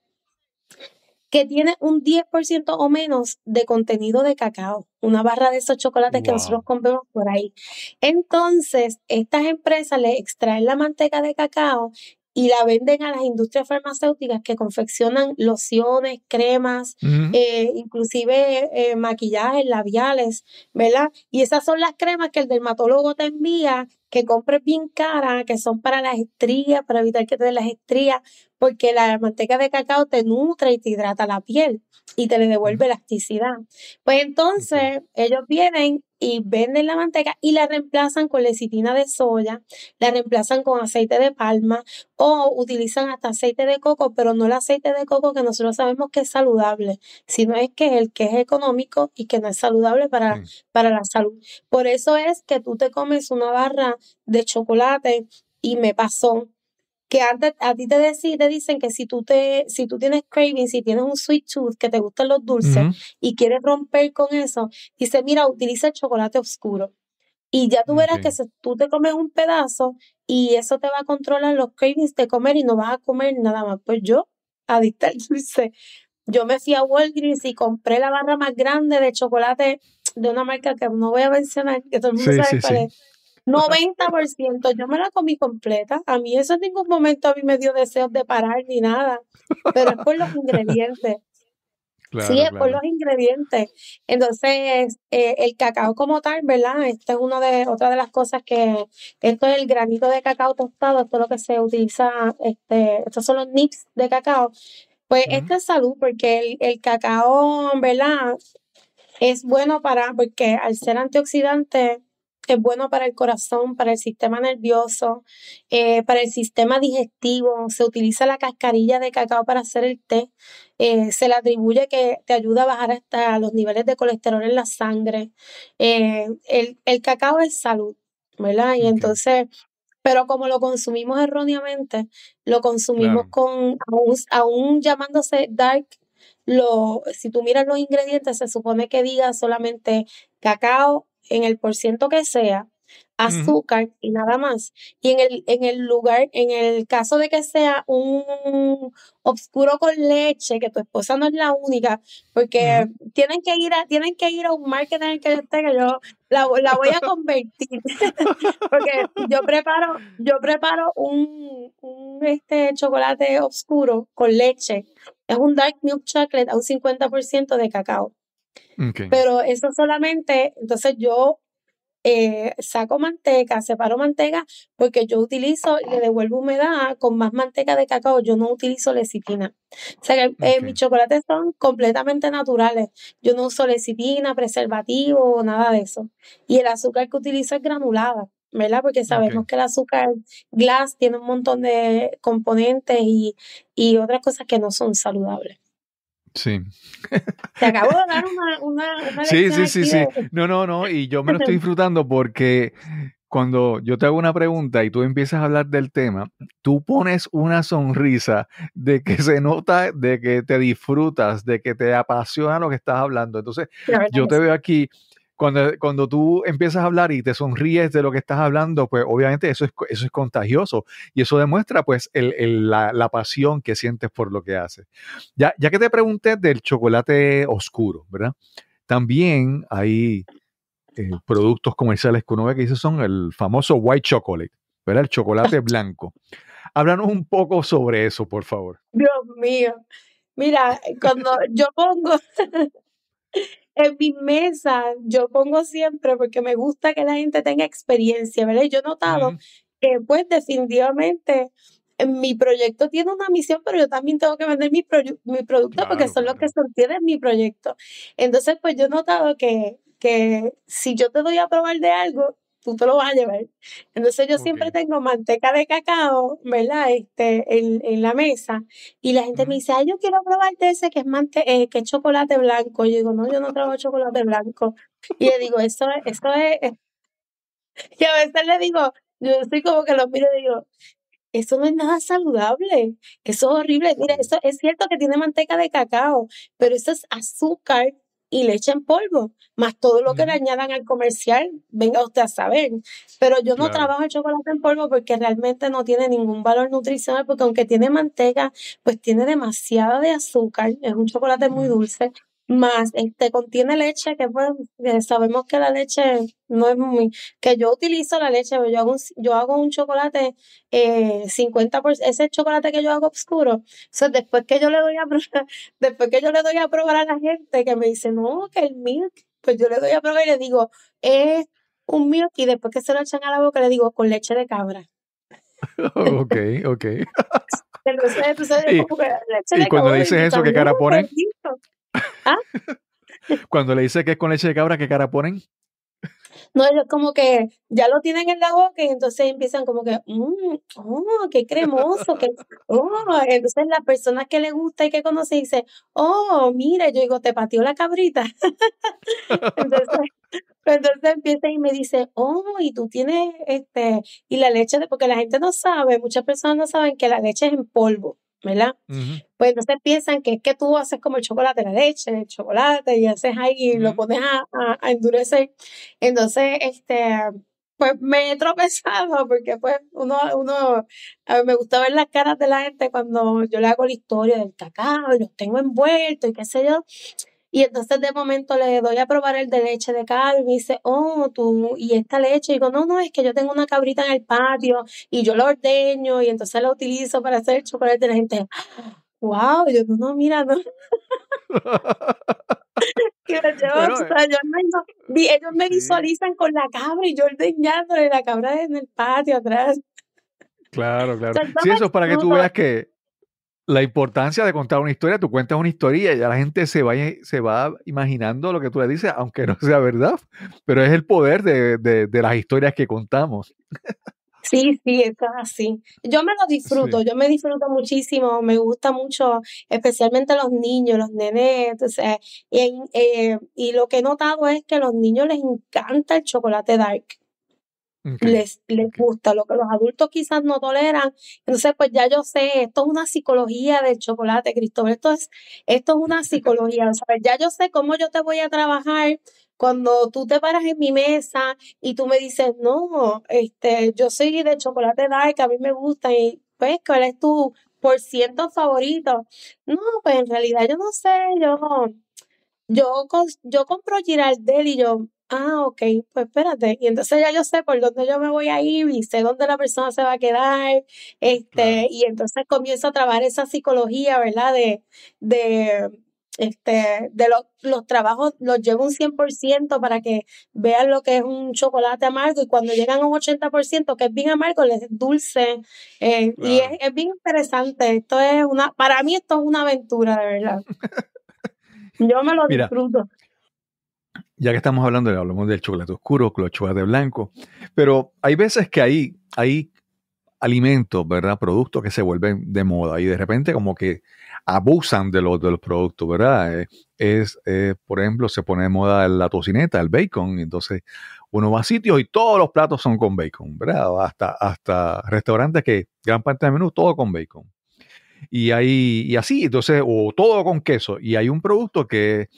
que tiene un 10% o menos de contenido de cacao, una barra de esos chocolates que nosotros compramos por ahí. Entonces, estas empresas le extraen la manteca de cacao y la venden a las industrias farmacéuticas que confeccionan lociones, cremas, eh, inclusive eh, maquillajes, labiales, ¿verdad? Y esas son las cremas que el dermatólogo te envía, que compres bien cara, que son para las estrías, para evitar que te den las estrías, porque la manteca de cacao te nutre y te hidrata la piel y te le devuelve elasticidad. Pues entonces ellos vienen y venden la manteca y la reemplazan con lecitina de soya, la reemplazan con aceite de palma o utilizan hasta aceite de coco, pero no el aceite de coco que nosotros sabemos que es saludable, sino es que es el que es económico y que no es saludable para, para la salud. Por eso es que tú te comes una barra de chocolate y me pasó que a ti te, te dicen que si tú, te, si tú tienes cravings si tienes un sweet tooth, que te gustan los dulces y quieres romper con eso, dice, mira, utiliza el chocolate oscuro. Y ya tú verás que si tú te comes un pedazo y eso te va a controlar los cravings de comer y no vas a comer nada más. Pues yo, adicta el dulce, yo me fui a Walgreens y compré la barra más grande de chocolate de una marca que no voy a mencionar, que todo el mundo sabe cuál es. 90%, yo me la comí completa. A mí eso en ningún momento a mí me dio deseos de parar ni nada, pero es por los ingredientes. sí, es por los ingredientes. Entonces, eh, el cacao como tal, ¿verdad? Esta es una de, otra de las cosas que, esto es el granito de cacao tostado, esto es lo que se utiliza, este, estos son los nips de cacao. Pues esta es salud, porque el, el cacao, ¿verdad? Es bueno para, porque al ser antioxidante, es bueno para el corazón, para el sistema nervioso, eh, para el sistema digestivo. Se utiliza la cascarilla de cacao para hacer el té. Eh, se le atribuye que te ayuda a bajar hasta los niveles de colesterol en la sangre. Eh, el, cacao es salud, ¿verdad? Y entonces, pero como lo consumimos erróneamente, lo consumimos con, aún, llamándose dark lo, si tú miras los ingredientes, se supone que diga solamente cacao, en el porciento que sea, azúcar y nada más. Y en el, en el lugar, en el caso de que sea un oscuro con leche, que tu esposa no es la única, porque tienen que ir a, tienen que ir a un market en el que yo que yo la, voy a convertir. porque yo preparo, yo preparo un, este chocolate oscuro con leche. Es un dark milk chocolate a un 50% de cacao. Pero eso solamente, entonces yo eh, saco manteca, separo manteca, porque yo utilizo, y le devuelvo humedad con más manteca de cacao, yo no utilizo lecitina. O sea eh, mis chocolates son completamente naturales. Yo no uso lecitina, preservativo, nada de eso. Y el azúcar que utilizo es granulada. ¿verdad? Porque sabemos que el azúcar glass tiene un montón de componentes y otras cosas que no son saludables. Sí. Te acabo de dar una... sí, sí, sí, sí. No, no, no. Y yo me lo estoy disfrutando porque cuando yo te hago una pregunta y tú empiezas a hablar del tema, tú pones una sonrisa de que se nota, de que te disfrutas, de que te apasiona lo que estás hablando. Entonces, yo te veo aquí cuando, cuando tú empiezas a hablar y te sonríes de lo que estás hablando, pues obviamente eso es, eso es contagioso y eso demuestra pues la, pasión que sientes por lo que haces. Ya, que te pregunté del chocolate oscuro, ¿verdad? También hay eh, productos comerciales que uno ve que dice son el famoso white chocolate, ¿verdad? El chocolate blanco. Háblanos un poco sobre eso, por favor. Dios mío. Mira, cuando yo pongo en mi mesa yo pongo siempre porque me gusta que la gente tenga experiencia, ¿verdad? Yo he notado que pues definitivamente eh, mi proyecto tiene una misión, pero yo también tengo que vender mi, producto porque son los que sostienen mi proyecto. Entonces, pues yo he notado que, que si yo te doy a probar de algo, tú te lo vas a llevar. Entonces yo siempre tengo manteca de cacao, ¿verdad? Este, en, la mesa. Y la gente me dice, ay, yo quiero probarte ese que es, mante eh, que chocolate blanco. Y yo digo, no, yo no trabajo chocolate blanco. Y le digo, eso, eso es... Y a veces le digo, yo estoy como que lo miro y digo, eso no es nada saludable, eso es horrible. Mira, eso es cierto que tiene manteca de cacao, pero eso es azúcar y leche en polvo, más todo lo que le añadan al comercial, venga usted a saber. Pero yo no trabajo el chocolate en polvo porque realmente no tiene ningún valor nutricional, porque aunque tiene manteca, pues tiene demasiada de azúcar, es un chocolate muy dulce, más este contiene leche que pues eh, sabemos que la leche no es muy que yo utilizo la leche yo hago un, yo hago un chocolate eh, 50% ese chocolate que yo hago oscuro después que yo le doy a probar, después que yo le doy a probar a la gente que me dice no que el milk pues yo le doy a probar y le digo es un milk y después que se lo echan a la boca le digo con leche de cabra ok ok y, como que leche cuando dices eso, ¿qué cara pones? Ah. Cuando le dice que es con leche de cabra, ¿qué cara ponen? No, es como que ya lo tienen en la boca y entonces empiezan como que, mm, oh, qué cremoso, qué, oh". Entonces las personas que le gusta y que conocen dice, oh, mira, yo digo, te pateó la cabrita. entonces, entonces empiezan y me dice, oh, y tú tienes, este, y la leche, de, porque la gente no sabe, muchas personas no saben que la leche es en polvo. ¿verdad? Pues entonces piensan que es que tú haces como el chocolate, la leche, el chocolate, y haces ahí, y lo pones a, endurecer. Entonces, este, pues me he tropezado, porque pues uno, uno, a me gusta ver las caras de la gente cuando yo le hago la historia del cacao, y los tengo envueltos, y qué sé yo. Y entonces de momento le doy a probar el de leche de cal, y dice, oh, tú, y esta leche. Y digo, no, no, es que yo tengo una cabrita en el patio y yo lo ordeño y entonces la utilizo para hacer chocolate. la gente, wow, yo no, mira, no. yo ellos me visualizan con la cabra y yo ordeñándole la cabra en el patio atrás. Claro, claro. sí, eso es para que tú veas que, la importancia de contar una historia, tú cuentas una historia y ya la gente se va, se va imaginando lo que tú le dices, aunque no sea verdad, pero es el poder de, las historias que contamos. Sí, sí, es así. Yo me lo disfruto, yo me disfruto muchísimo, me gusta mucho, especialmente los niños, los nenes, entonces, y, eh, y lo que he notado es que a los niños les encanta el chocolate dark. Les, les gusta, lo que los adultos quizás no toleran. Entonces, pues ya yo sé, esto es una psicología del chocolate, Cristóbal, esto es, esto es una psicología, o ya yo sé cómo yo te voy a trabajar cuando tú te paras en mi mesa y tú me dices, no, este, yo soy de chocolate dark, a mí me gusta, y pues, ¿cuál es tu por ciento favorito? No, pues en realidad yo no sé, yo, yo, yo compro Girardelli y yo, ah, ok, pues espérate. Y entonces ya yo sé por dónde yo me voy a ir y sé dónde la persona se va a quedar. Este, Y entonces comienzo a trabajar esa psicología, ¿verdad? De, de, este, de los trabajos los llevo un 100% para que vean lo que es un chocolate amargo y cuando llegan a un 80%, que es bien amargo, les es dulce. Eh, y es, bien interesante. Esto es una, para mí esto es una aventura, de verdad. Yo me lo disfruto ya que estamos hablando, hablamos del chocolate oscuro, el de blanco, pero hay veces que hay, hay alimentos, ¿verdad? Productos que se vuelven de moda y de repente como que abusan de los, productos, ¿verdad? Eh, es, eh, por ejemplo, se pone de moda la tocineta, el bacon, entonces uno va a sitios y todos los platos son con bacon, ¿verdad? Hasta, hasta restaurantes que gran parte del menú todo con bacon. Y, hay, y así, entonces, o todo con queso. Y hay un producto que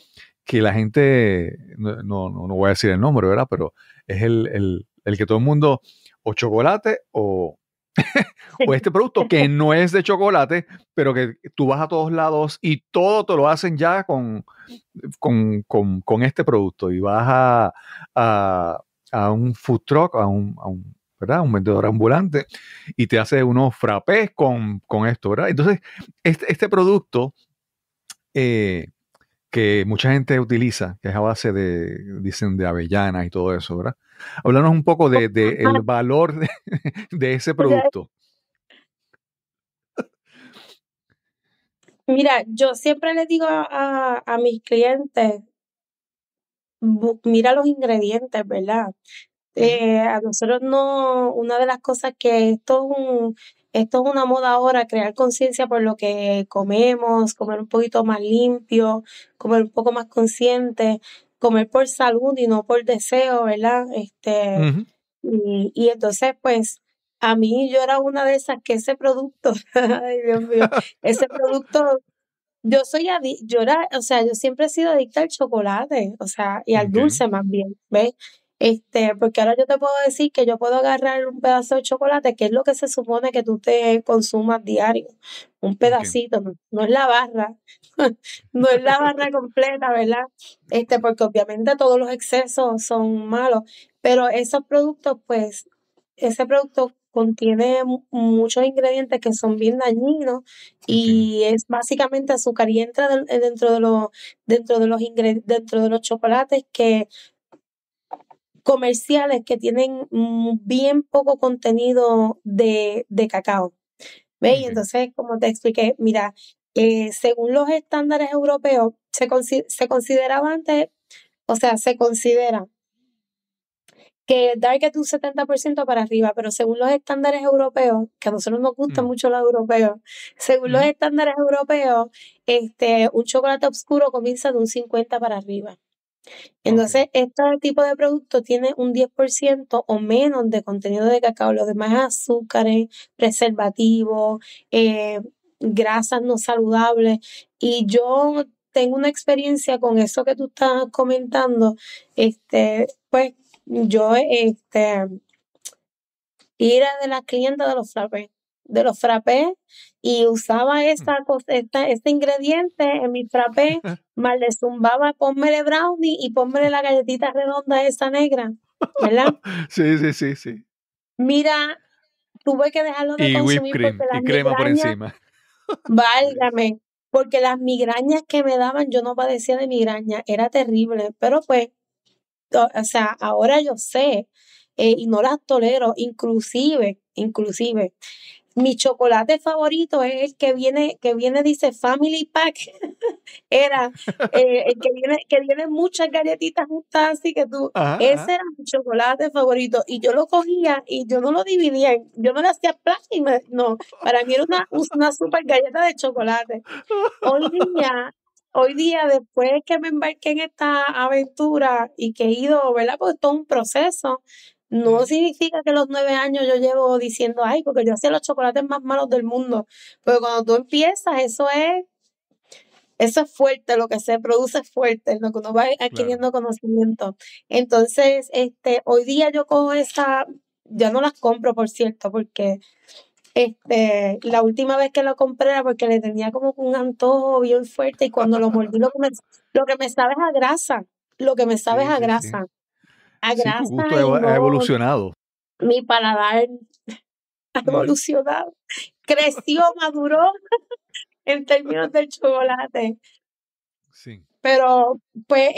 que la gente, no, voy a decir el nombre, ¿verdad? Pero es el, que todo el mundo, o chocolate o, o este producto que no es de chocolate, pero que tú vas a todos lados y todo te lo hacen ya con, con, este producto y vas a, un food truck, a un, a un ¿verdad? Un vendedor ambulante y te hace unos frappés con, esto, ¿verdad? Entonces, este, este producto eh, que mucha gente utiliza, que es a base de, dicen, de avellanas y todo eso, ¿verdad? Hablarnos un poco de, el valor de, ese producto. Mira, yo siempre le digo a, mis clientes, mira los ingredientes, ¿verdad? Eh, a nosotros no, una de las cosas que esto es un, esto es una moda ahora, crear conciencia por lo que comemos, comer un poquito más limpio, comer un poco más consciente, comer por salud y no por deseo, ¿verdad? Este, y, entonces, pues, a mí yo era una de esas que ese producto, ay Dios mío, ese producto, yo soy adicta, yo o sea, yo siempre he sido adicta al chocolate, o sea, y al dulce más bien, ¿ves? Este, porque ahora yo te puedo decir que yo puedo agarrar un pedazo de chocolate, que es lo que se supone que tú te consumas diario. Un pedacito, no, es la barra, no es la barra completa, ¿verdad? Este, porque obviamente todos los excesos son malos, pero esos productos, pues, ese producto contiene muchos ingredientes que son bien dañinos y es básicamente azúcar y entra eh, dentro de los dentro de los dentro de los chocolates que comerciales que tienen mm, bien poco contenido de, cacao. ¿Veis? Y Entonces, como te expliqué, mira, eh, según los estándares europeos, se, consideraba antes, o sea, se considera que es un 70% para arriba, pero según los estándares europeos, que a nosotros nos gustan mm. mucho los europeos, según los estándares europeos, este, un chocolate oscuro comienza de un 50 para arriba. Entonces, este tipo de producto tiene un 10% o menos de contenido de cacao, los demás azúcares, preservativos, eh, grasas no saludables. Y yo tengo una experiencia con eso que tú estás comentando. Este, pues yo, este, era de las clientes de los frapes de los frappés y usaba esta, mm. esta, este ingrediente en mi frappé, mal le zumbaba, ponmele brownie y ponmele la galletita redonda esa negra, ¿verdad? sí, sí, sí, sí. Mira, tuve que dejarlo de y consumir y crema por encima. válgame, porque las migrañas que me daban, yo no padecía de migraña, era terrible, pero pues, o, sea, ahora yo sé eh, y no las tolero, inclusive, inclusive, mi chocolate favorito es el que viene, que viene, dice Family Pack. era eh, el que viene, que viene muchas galletitas juntas, así que tú. ese era mi chocolate favorito. Y yo lo cogía y yo no lo dividía. Yo no le hacía plástico. No, para mí era una, una super galleta de chocolate. Hoy día hoy día, después que me embarqué en esta aventura y que he ido, ¿verdad? Porque todo un proceso, no significa que los nueve años yo llevo diciendo, ay, porque yo hacía los chocolates más malos del mundo. Pero cuando tú empiezas, eso es, eso es fuerte, lo que se produce es fuerte, lo que uno va adquiriendo conocimiento. Entonces, este, hoy día yo cojo esa, yo no las compro, por cierto, porque este, la última vez que lo compré era porque le tenía como un antojo bien fuerte y cuando lo mordí lo que me, sabe es a grasa, lo que me sabe es a grasa a ah, gusto ha evolucionado. Mi paladar ha evolucionado. Creció, maduró en términos del chocolate. Sí. Pero, pues,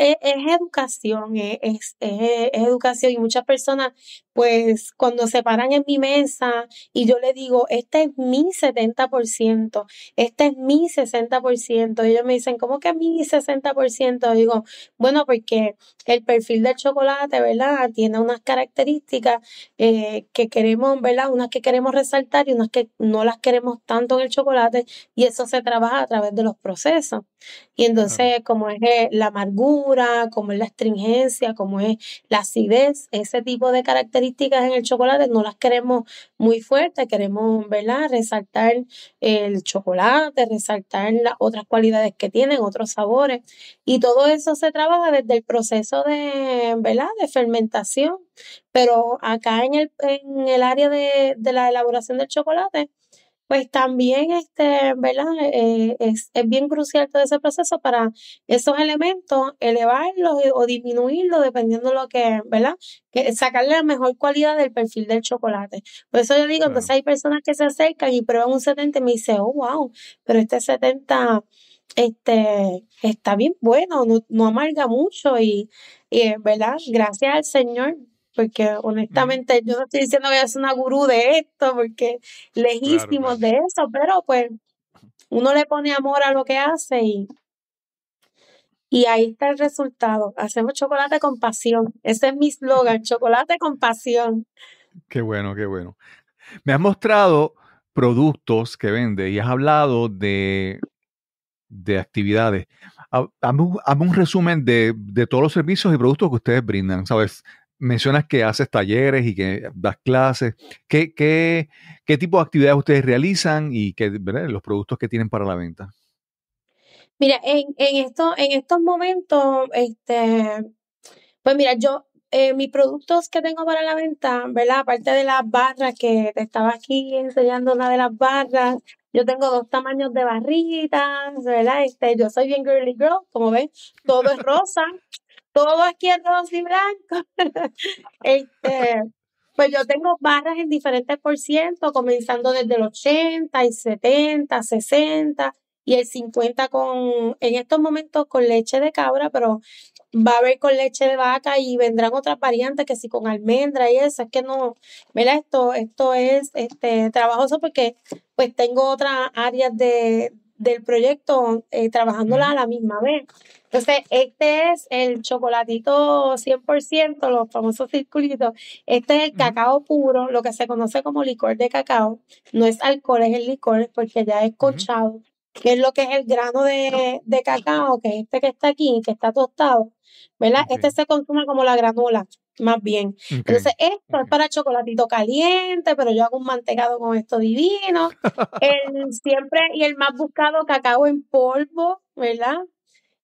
es, educación, es, educación y muchas personas, pues cuando se paran en mi mesa y yo le digo, este es mi 70%, este es mi 60%, ellos me dicen, ¿cómo que mi 60%? digo, bueno, porque el perfil del chocolate, ¿verdad? Tiene unas características eh, que queremos, ¿verdad? Unas que queremos resaltar y unas que no las queremos tanto en el chocolate y eso se trabaja a través de los procesos. Y entonces, como es eh, la amargura, como es la astringencia, como es la acidez, ese tipo de características en el chocolate no las queremos muy fuertes, queremos ¿verdad? resaltar el chocolate, resaltar las otras cualidades que tienen, otros sabores. Y todo eso se trabaja desde el proceso de, ¿verdad? de fermentación. Pero acá en el, área de la elaboración del chocolate, pues también, este, ¿verdad? Eh, es, bien crucial todo ese proceso para esos elementos, elevarlos o disminuirlos dependiendo de lo que, ¿verdad? Que, sacarle la mejor cualidad del perfil del chocolate. Por eso yo digo, entonces hay personas que se acercan y prueban un 70 y me dicen, oh, wow, pero este 70 este, está bien bueno, no, amarga mucho y, y, ¿verdad? Gracias al Señor, porque honestamente yo no estoy diciendo que es una gurú de esto, porque lejísimos de eso, pero pues uno le pone amor a lo que hace y, y ahí está el resultado. Hacemos chocolate con pasión. Ese es mi slogan chocolate con pasión. Qué bueno, qué bueno. Me has mostrado productos que vende y has hablado de, de actividades. Hazme un resumen de, de, todos los servicios y productos que ustedes brindan, ¿sabes? mencionas que haces talleres y que das clases. ¿Qué, qué, qué tipo de actividades ustedes realizan y qué, los productos que tienen para la venta? Mira, en, en, esto, en estos momentos, este, pues mira, yo, eh, mis productos que tengo para la venta, ¿verdad? Aparte de las barras que te estaba aquí enseñando una de las barras, yo tengo dos tamaños de barritas, ¿verdad? Este, yo soy bien girly girl, como ven, todo es rosa todo aquí en rosy y blanco. este, pues yo tengo barras en diferentes por ciento, comenzando desde el 80, y 70, 60 y el 50 con, en estos momentos con leche de cabra, pero va a haber con leche de vaca y vendrán otras variantes que si con almendra y eso, es que no, mira, esto, esto es este, trabajoso porque pues tengo otras áreas de, del proyecto eh, trabajándola a la misma vez. Entonces, este es el chocolatito 100%, los famosos circulitos. Este es el cacao puro, lo que se conoce como licor de cacao. No es alcohol, es el licor porque ya es colchado, que es lo que es el grano de, cacao, que es este que está aquí, que está tostado, Este se consume como la granola más bien. Entonces, esto es para chocolatito caliente, pero yo hago un mantecado con esto divino. el, siempre, y el más buscado, cacao en polvo, ¿verdad?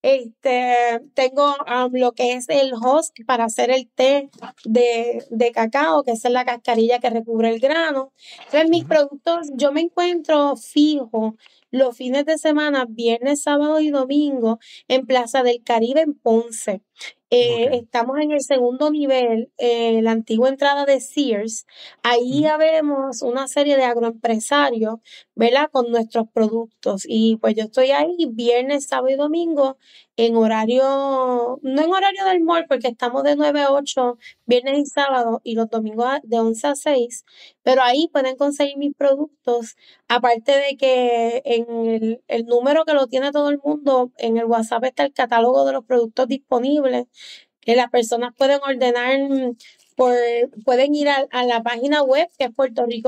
Este, tengo um, lo que es el host para hacer el té de, de, cacao, que es la cascarilla que recubre el grano. Entonces, mis productos, yo me encuentro fijo los fines de semana, viernes, sábado y domingo, en Plaza del Caribe, en Ponce. Eh, estamos en el segundo nivel, eh, la antigua entrada de Sears. Ahí ya vemos una serie de agroempresarios, ¿verdad? Con nuestros productos. Y pues yo estoy ahí viernes, sábado y domingo en horario, no en horario del mall, porque estamos de 9 a 8, viernes y sábado, y los domingos de 11 a 6, pero ahí pueden conseguir mis productos, aparte de que en el, el número que lo tiene todo el mundo, en el WhatsApp está el catálogo de los productos disponibles, que las personas pueden ordenar por, pueden ir a, la página web que es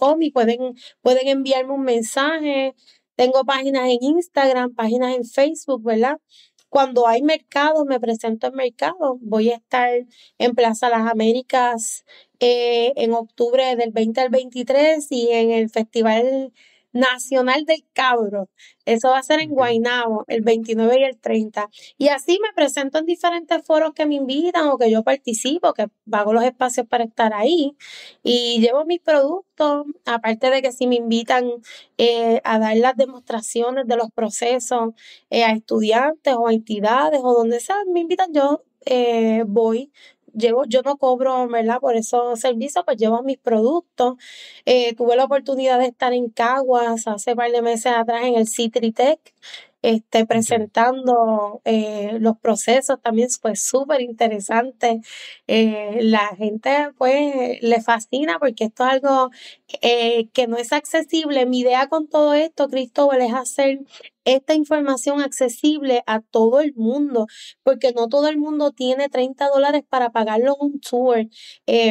com y pueden, pueden enviarme un mensaje. Tengo páginas en Instagram, páginas en Facebook, ¿verdad? Cuando hay mercado, me presento en mercado. Voy a estar en Plaza Las Américas eh, en octubre del 20 al 23 y en el Festival Nacional del Cabro. Eso va a ser en Guaynabo, el 29 y el 30. Y así me presento en diferentes foros que me invitan o que yo participo, que pago los espacios para estar ahí. Y llevo mis productos, aparte de que si me invitan eh, a dar las demostraciones de los procesos eh, a estudiantes o a entidades o donde sea, me invitan, yo eh, voy llevo, yo no cobro, ¿verdad? Por esos servicios, pues llevo mis productos. Eh, tuve la oportunidad de estar en Caguas hace par de meses atrás en el Citritec, este, presentando eh, los procesos también fue súper interesante. Eh, la gente pues le fascina porque esto es algo eh, que no es accesible. Mi idea con todo esto, Cristóbal, es hacer esta información accesible a todo el mundo, porque no todo el mundo tiene 30 dólares para pagarlo un tour,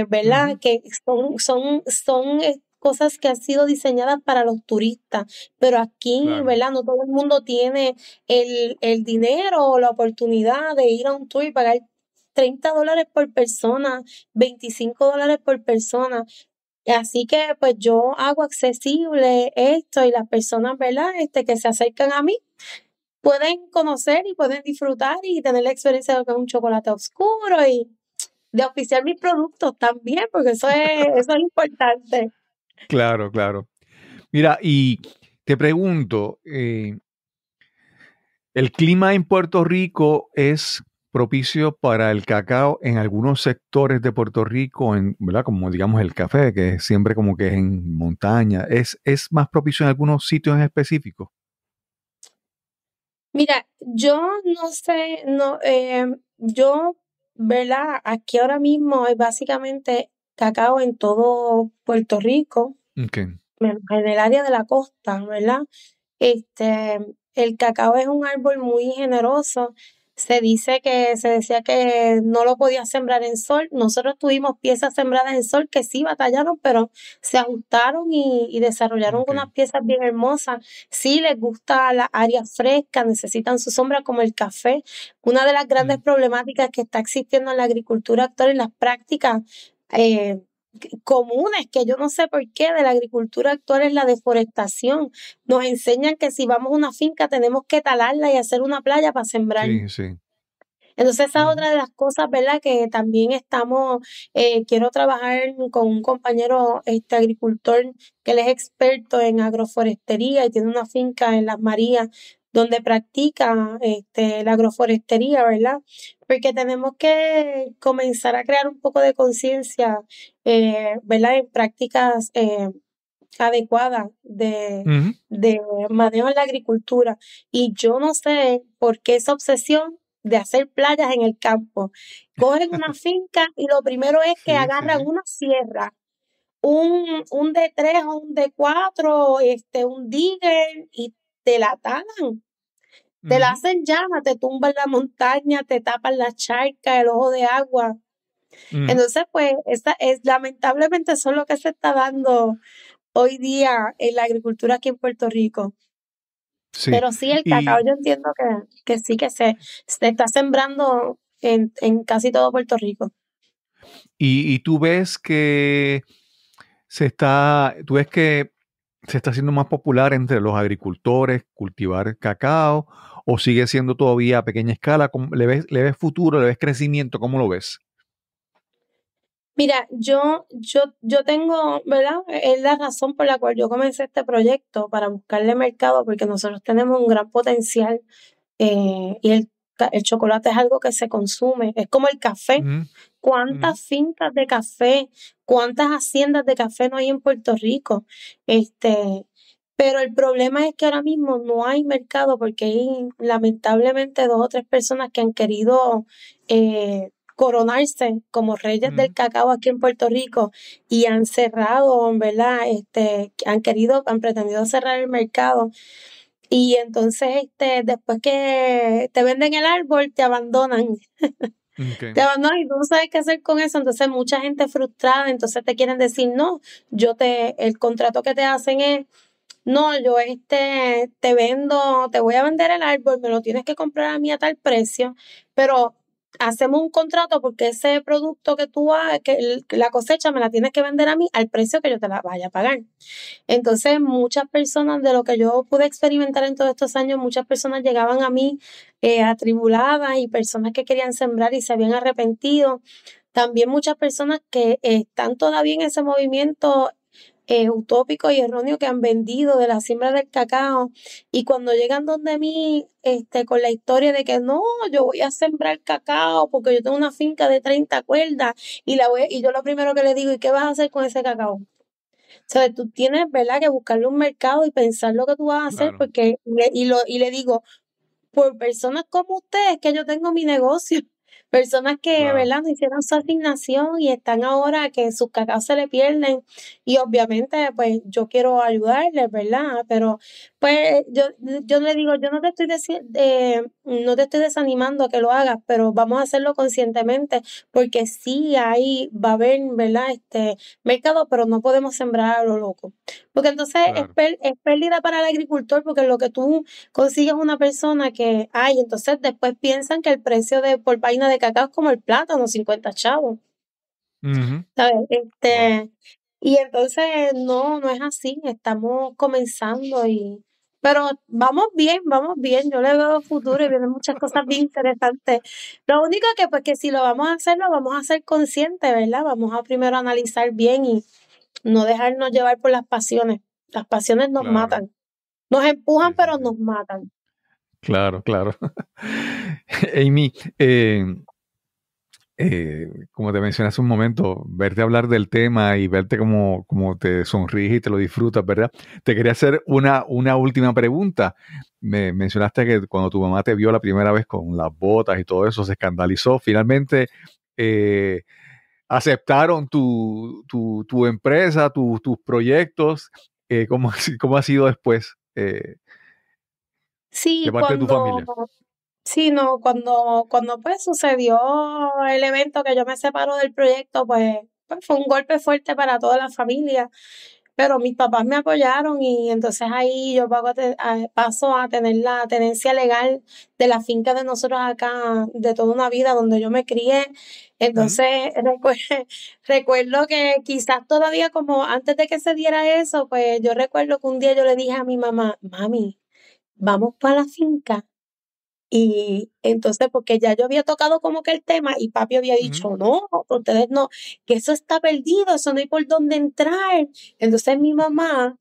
¿verdad? Que son, son, son cosas que han sido diseñadas para los turistas, pero aquí, ¿verdad? No todo el mundo tiene el, dinero o la oportunidad de ir a un tour y pagar 30 dólares por persona, 25 dólares por persona. Así que pues yo hago accesible esto y las personas, ¿verdad? Este, que se acercan a mí pueden conocer y pueden disfrutar y tener la experiencia de lo que un chocolate oscuro y de oficiar mis productos también, porque eso eso es importante. Claro, claro. Mira, y te pregunto, eh, ¿el clima en Puerto Rico es propicio para el cacao en algunos sectores de Puerto Rico, en, ¿verdad? Como digamos el café, que siempre como que es en montaña. ¿Es, ¿Es más propicio en algunos sitios en específico? Mira, yo no sé, no, em, yo, ¿verdad? Aquí ahora mismo es básicamente cacao en todo Puerto Rico, en el área de la costa, ¿verdad? Este, el cacao es un árbol muy generoso. Se dice que se decía que no lo podía sembrar en sol. Nosotros tuvimos piezas sembradas en sol que sí batallaron, pero se ajustaron y, desarrollaron unas piezas bien hermosas. Sí les gusta la área fresca, necesitan su sombra como el café. Una de las grandes mm. problemáticas que está existiendo en la agricultura actual en las prácticas eh, comunes que yo no sé por qué de la agricultura actual es la deforestación. Nos enseñan que si vamos a una finca tenemos que talarla y hacer una playa para sembrar. Entonces esa es otra de las cosas, ¿verdad? Que también estamos, eh, quiero trabajar con un compañero este agricultor que él es experto en agroforestería y tiene una finca en Las Marías donde practica este, la agroforestería, ¿verdad? Porque tenemos que comenzar a crear un poco de conciencia, eh, ¿verdad? En prácticas eh, adecuadas de, de manejo en la agricultura. Y yo no sé por qué esa obsesión de hacer playas en el campo. Cogen una finca y lo primero es que agarran una sierra, un, un D3 o un D4, este, un digger y te la talan. Te la hacen llama, te tumban la montaña, te tapan la charca, el ojo de agua. Mm. Entonces, pues, esta es, lamentablemente eso es lo que se está dando hoy día en la agricultura aquí en Puerto Rico. Pero sí, el cacao yo entiendo que, que, sí, que se, se está sembrando en, en, casi todo Puerto Rico. Y, y tú ves que se está, tú ves que se está haciendo más popular entre los agricultores cultivar cacao o sigue siendo todavía a pequeña escala? ¿Le ves, le ves futuro, le ves crecimiento? ¿Cómo lo ves? Mira, yo, yo, yo tengo, ¿verdad? Es la razón por la cual yo comencé este proyecto para buscarle mercado, porque nosotros tenemos un gran potencial eh, y el, chocolate es algo que se consume, es como el café, cuántas fincas de café, cuántas haciendas de café no hay en Puerto Rico. Este, pero el problema es que ahora mismo no hay mercado porque hay lamentablemente dos o tres personas que han querido eh, coronarse como reyes del cacao aquí en Puerto Rico y han cerrado, ¿verdad? Este, han querido, han pretendido cerrar el mercado. Y entonces, este, después que te venden el árbol, te abandonan. Te abandonas y tú no sabes qué hacer con eso. Entonces, mucha gente frustrada, entonces te quieren decir, no, yo te, el contrato que te hacen es, no, yo este, te vendo, te voy a vender el árbol, me lo tienes que comprar a mí a tal precio, pero hacemos un contrato porque ese producto que tú has, que la cosecha me la tienes que vender a mí al precio que yo te la vaya a pagar. Entonces, muchas personas de lo que yo pude experimentar en todos estos años, muchas personas llegaban a mí eh, atribuladas y personas que querían sembrar y se habían arrepentido. También muchas personas que están todavía en ese movimiento eh, utópico y erróneo que han vendido de la siembra del cacao. Y cuando llegan donde mí este, con la historia de que no, yo voy a sembrar cacao porque yo tengo una finca de 30 cuerdas y, la voy, y yo lo primero que le digo, ¿y qué vas a hacer con ese cacao? O sea, tú tienes, ¿verdad?, que buscarle un mercado y pensar lo que tú vas a hacer, porque, y, y le digo, por personas como ustedes que yo tengo mi negocio personas que, ¿verdad?, no hicieron su asignación y están ahora que sus cacaos se le pierden y obviamente, pues yo quiero ayudarles, ¿verdad? Pero pues yo, yo le digo, yo no te, estoy eh, no te estoy desanimando a que lo hagas, pero vamos a hacerlo conscientemente, porque sí, ahí va a haber, ¿verdad? Este mercado, pero no podemos sembrar a lo loco. Porque entonces es, pérdida para el agricultor, porque lo que tú consigues una persona que, ay, entonces después piensan que el precio de por vaina de cacao es como el plátano, 50 chavos. ¿Sabes? Este, y entonces no, no es así, estamos comenzando y pero vamos bien, vamos bien, yo le veo futuro y vienen muchas cosas bien interesantes. Lo único que pues que si lo vamos a hacer, lo vamos a hacer consciente, ¿verdad? Vamos a primero analizar bien y no dejarnos llevar por las pasiones. Las pasiones nos matan. Nos empujan, pero nos matan. Claro, claro. Amy, eh, eh, como te mencioné hace un momento, verte hablar del tema y verte como, te sonríes y te lo disfrutas, ¿verdad? Te quería hacer una, una última pregunta. Me mencionaste que cuando tu mamá te vio la primera vez con las botas y todo eso, se escandalizó. Finalmente, eh, aceptaron tu, empresa, tus proyectos. Eh, ¿cómo, ha sido después? Sí, de parte de tu familia. Sí, no, cuando, cuando pues sucedió el evento que yo me separo del proyecto, pues, pues, fue un golpe fuerte para toda la familia pero mis papás me apoyaron y entonces ahí yo paso a tener la tenencia legal de la finca de nosotros acá, de toda una vida donde yo me crié. Entonces recuerdo que quizás todavía como antes de que se diera eso, pues yo recuerdo que un día yo le dije a mi mamá, mami, vamos para la finca. Y entonces, porque ya yo había tocado como que el tema y papi había dicho, no, ustedes no, que eso está perdido, eso no hay por dónde entrar. Entonces mi mamá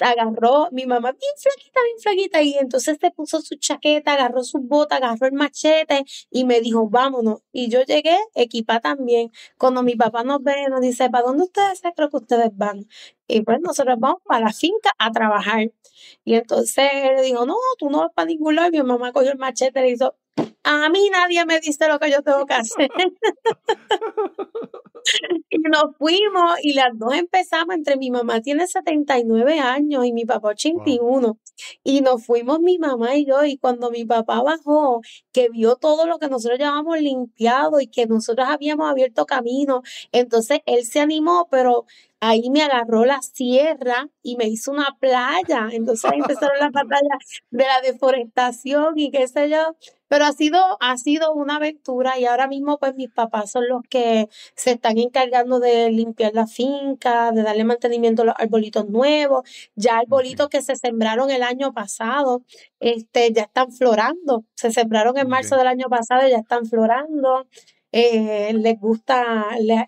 agarró mi mamá bien flaquita, bien flaquita, y entonces se puso su chaqueta, agarró su bota, agarró el machete y me dijo, vámonos. Y yo llegué equipa también. Cuando mi papá nos ve, nos dice, ¿para dónde ustedes creo que ustedes van? Y pues nosotros vamos para la finca a trabajar. Y entonces él dijo, no, tú no vas para ningún lado. Y mi mamá cogió el machete y le dijo, a mí nadie me dice lo que yo tengo que hacer. y nos fuimos y las dos empezamos entre mi mamá tiene 79 años y mi papá 81 y nos fuimos mi mamá y yo y cuando mi papá bajó que vio todo lo que nosotros llevábamos limpiado y que nosotros habíamos abierto camino entonces él se animó pero ahí me agarró la sierra y me hizo una playa. Entonces empezaron las batallas de la deforestación y qué sé yo. Pero ha sido, ha sido una aventura y ahora mismo pues mis papás son los que se están encargando de limpiar la finca, de darle mantenimiento a los arbolitos nuevos, ya arbolitos que se sembraron el año pasado, este, ya están florando, se sembraron en marzo del año pasado y ya están florando eh, les gusta,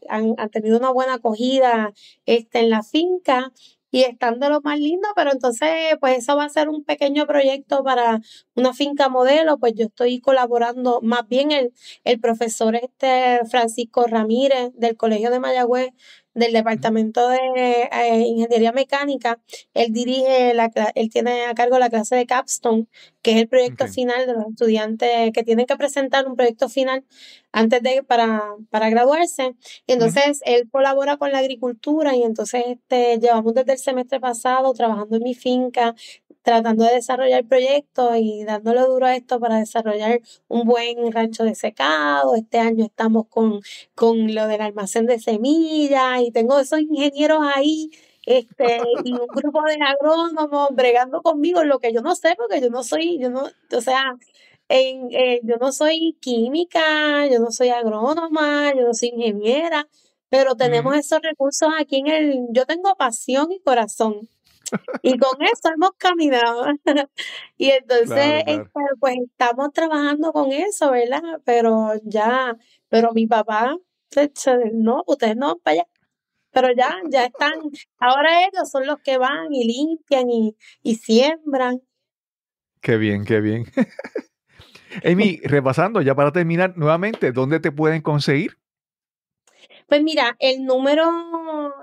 han, tenido una buena acogida este, en la finca y están de lo más lindo, pero entonces, pues eso va a ser un pequeño proyecto para una finca modelo, pues yo estoy colaborando, más bien el, el profesor este Francisco Ramírez del Colegio de Mayagüez del Departamento de eh, Ingeniería Mecánica. Él dirige, la, él tiene a cargo la clase de Capstone, que es el proyecto final de los estudiantes que tienen que presentar un proyecto final antes de para, para graduarse. Y entonces él colabora con la agricultura y entonces este, llevamos desde el semestre pasado trabajando en mi finca, tratando de desarrollar proyectos y dándole duro a esto para desarrollar un buen rancho de secado. Este año estamos con, con lo del almacén de semillas y tengo esos ingenieros ahí este, y un grupo de agrónomos bregando conmigo lo que yo no sé, porque yo no soy, yo no, o sea, en, eh, yo no soy química, yo no soy agrónoma, yo no soy ingeniera, pero tenemos esos recursos aquí en el, yo tengo pasión y corazón y con eso hemos caminado. y entonces, este, pues estamos trabajando con eso, ¿verdad? Pero ya, pero mi papá, no, ustedes no, vaya. Pero ya, ya están, ahora ellos son los que van y limpian y, y siembran. Qué bien, qué bien. Amy, repasando, ya para terminar, nuevamente, ¿dónde te pueden conseguir? Pues mira, el número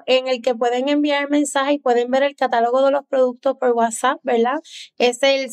en el que pueden enviar mensajes y pueden ver el catálogo de los productos por WhatsApp, ¿verdad? Es el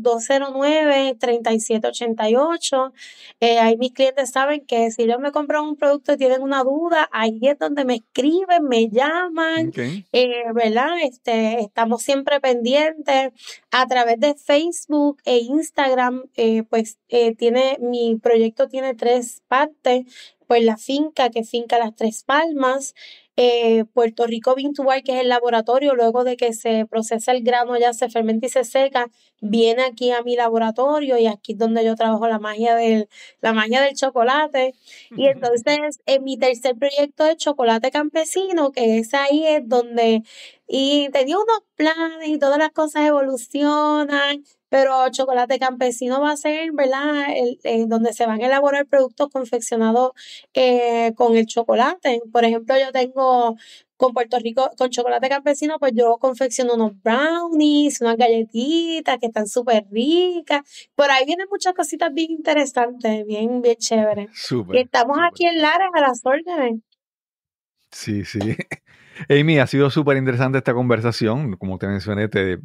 787-209-3788. Eh, ahí mis clientes saben que si yo me compro un producto y tienen una duda, ahí es donde me escriben, me llaman, eh, ¿verdad? Este, estamos siempre pendientes. A través de Facebook e Instagram, eh, pues tiene, mi proyecto tiene tres partes pues la finca que finca Las Tres Palmas, eh, Puerto Rico Vintual, que es el laboratorio, luego de que se procesa el grano, ya se fermenta y se seca, viene aquí a mi laboratorio y aquí es donde yo trabajo la magia del, la magia del chocolate. Y entonces en mi tercer proyecto de Chocolate Campesino, que es ahí es donde, y tenía unos planes y todas las cosas evolucionan, pero Chocolate Campesino va a ser, ¿verdad? El, eh, donde se van a elaborar productos confeccionados eh, con el chocolate. Por ejemplo, yo tengo con Puerto Rico, con chocolate campesino, pues yo confecciono unos brownies, unas galletitas que están súper ricas. Por ahí vienen muchas cositas bien interesantes, bien, bien chéveres. estamos aquí en Lara a las órdenes. Sí, sí. Amy, ha sido súper interesante esta conversación. Como te mencioné, te,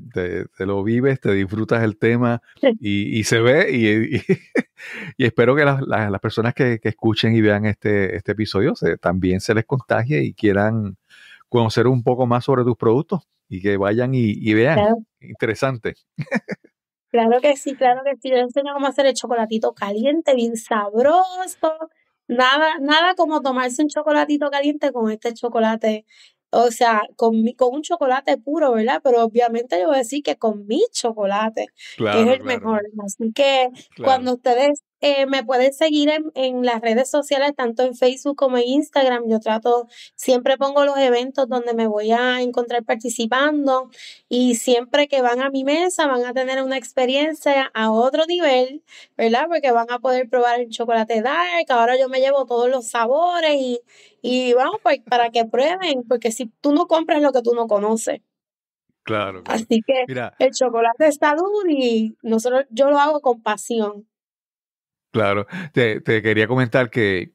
lo vives, te disfrutas el tema y, se ve. Y, espero que las, personas que, escuchen y vean este, este episodio también se les contagie y quieran conocer un poco más sobre tus productos y que vayan y, vean. Interesante. Claro que sí, claro que sí. Yo este enseño cómo hacer el chocolatito caliente, bien sabroso. Nada, nada como tomarse un chocolatito caliente con este chocolate o sea, con, mi, con un chocolate puro, ¿verdad? Pero obviamente yo voy a decir que con mi chocolate, que es el mejor. Así que cuando ustedes eh, me pueden seguir en, las redes sociales, tanto en Facebook como en Instagram. Yo trato, siempre pongo los eventos donde me voy a encontrar participando y siempre que van a mi mesa van a tener una experiencia a otro nivel, ¿verdad? Porque van a poder probar el chocolate dark. Ahora yo me llevo todos los sabores y, vamos, pues, para que prueben, porque si tú no compras lo que tú no conoces. Claro. Así que el chocolate está duro y nosotros, yo lo hago con pasión. Claro, te, quería comentar que,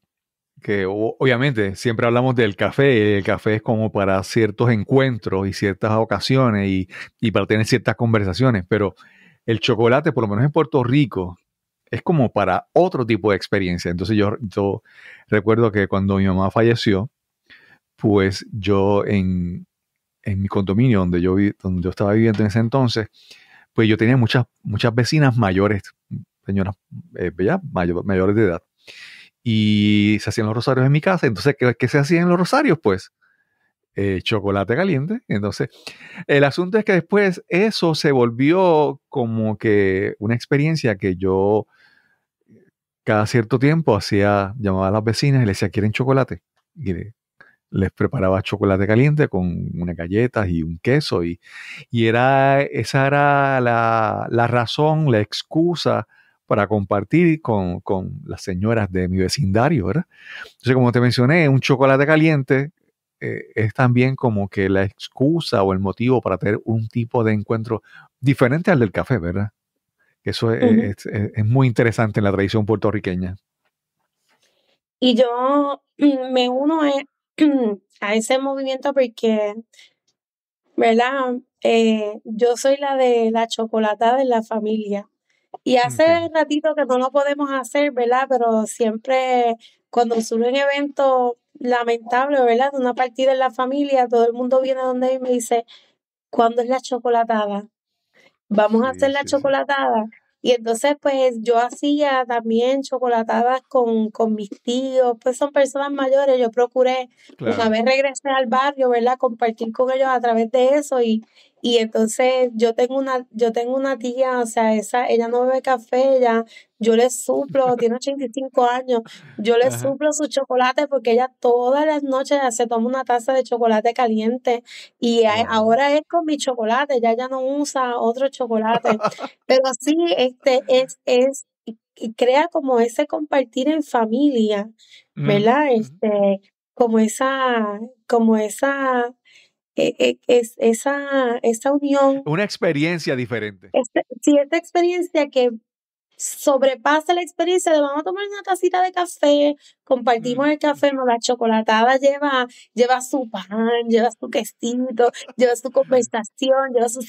que obviamente siempre hablamos del café, el café es como para ciertos encuentros y ciertas ocasiones y, para tener ciertas conversaciones, pero el chocolate, por lo menos en Puerto Rico, es como para otro tipo de experiencia. Entonces yo, yo recuerdo que cuando mi mamá falleció, pues yo en, mi condominio donde yo, vi, donde yo estaba viviendo en ese entonces, pues yo tenía muchas, muchas vecinas mayores, señoras eh, mayores de edad. Y se hacían los rosarios en mi casa. Entonces, ¿qué, se hacían los rosarios? Pues eh, chocolate caliente. Entonces, el asunto es que después eso se volvió como que una experiencia que yo cada cierto tiempo hacía, llamaba a las vecinas y les decía, ¿quieren chocolate? Y les, les preparaba chocolate caliente con unas galletas y un queso. Y, y era, esa era la, la razón, la excusa para compartir con, con las señoras de mi vecindario, ¿verdad? Entonces, como te mencioné, un chocolate caliente eh, es también como que la excusa o el motivo para tener un tipo de encuentro diferente al del café, ¿verdad? Eso es, muy interesante en la tradición puertorriqueña. Y yo mm, me uno a ese movimiento porque, ¿verdad? Eh, yo soy la de la chocolatada de la familia. Y hace ratito que no lo podemos hacer, ¿verdad? Pero siempre cuando un evento lamentable, ¿verdad? De una partida en la familia, todo el mundo viene a donde y me dice, ¿cuándo es la chocolatada? Vamos a hacer la chocolatada. Y entonces, pues yo hacía también chocolatadas con, con, mis tíos, pues son personas mayores, yo procuré una vez regresé al barrio, ¿verdad? Compartir con ellos a través de eso y, y entonces yo tengo una, yo tengo una tía, o sea, esa, ella no bebe café, ya yo le suplo, tiene 85 años, yo le suplo su chocolate porque ella todas las noches se toma una taza de chocolate caliente y ahora es con mi chocolate, ya ella no usa otro chocolate. Pero sí, este es, es, y crea como ese compartir en familia, mm, ¿verdad? Este, como esa, como esa e, e, es, esa, unión. Una experiencia diferente. si este, esta experiencia que sobrepasa la experiencia de vamos a tomar una tacita de café, compartimos el café, nos la chocolatada lleva, lleva su pan, lleva su quesito, lleva su conversación, lleva su,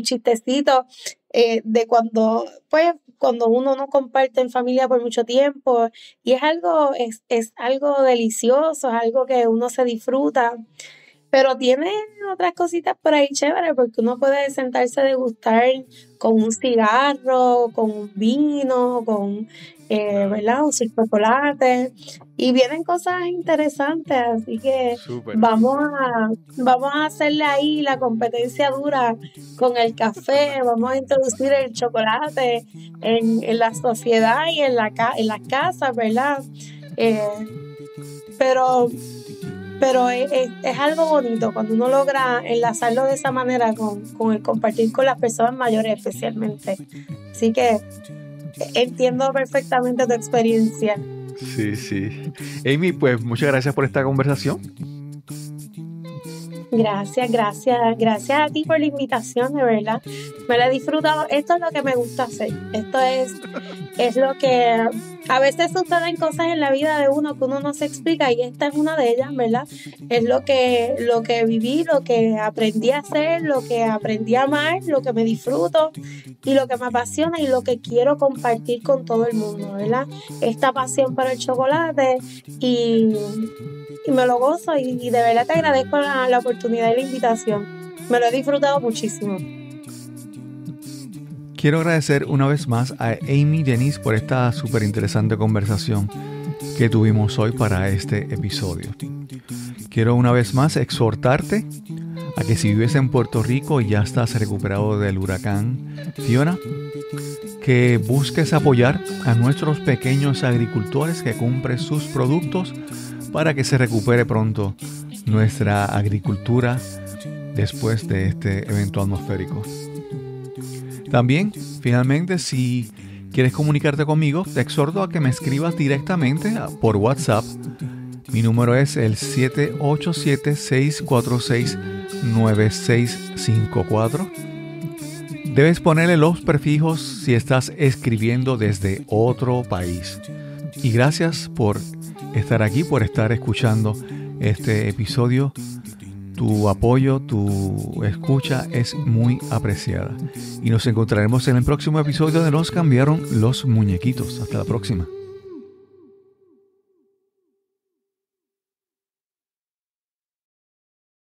chistecito eh, de cuando, pues, cuando uno no comparte en familia por mucho tiempo y es algo, es, es algo delicioso, es algo que uno se disfruta. Pero tiene otras cositas por ahí chéveres, porque uno puede sentarse a degustar con un cigarro, con un vino, con eh, ¿verdad? un chocolate. Y vienen cosas interesantes, así que vamos a, vamos a hacerle ahí la competencia dura con el café, vamos a introducir el chocolate en, la sociedad y en, la, en las casas, ¿verdad? Eh, pero pero es, es, algo bonito cuando uno logra enlazarlo de esa manera con, con, el compartir con las personas mayores especialmente. Así que entiendo perfectamente tu experiencia. Sí, sí. Amy, pues muchas gracias por esta conversación. Gracias, gracias, gracias a ti por la invitación, de verdad. Me la he disfrutado. Esto es lo que me gusta hacer. Esto es, es lo que a veces suceden cosas en la vida de uno que uno no se explica y esta es una de ellas, ¿verdad? Es lo que, lo que viví, lo que aprendí a hacer, lo que aprendí a amar, lo que me disfruto y lo que me apasiona y lo que quiero compartir con todo el mundo, ¿verdad? Esta pasión para el chocolate y, me lo gozo y, de verdad te agradezco la, la oportunidad y la invitación. Me lo he disfrutado muchísimo. Quiero agradecer una vez más a Amy Denise por esta súper interesante conversación que tuvimos hoy para este episodio. Quiero una vez más exhortarte a que si vives en Puerto Rico y ya estás recuperado del huracán Fiona, que busques apoyar a nuestros pequeños agricultores que cumplen sus productos para que se recupere pronto nuestra agricultura después de este evento atmosférico. También, finalmente, si quieres comunicarte conmigo, te exhorto a que me escribas directamente por WhatsApp. Mi número es el 787-646-9654. Debes ponerle los prefijos si estás escribiendo desde otro país. Y gracias por estar aquí, por estar escuchando este episodio tu apoyo, tu escucha es muy apreciada. Y nos encontraremos en el próximo episodio de Nos cambiaron los muñequitos. Hasta la próxima.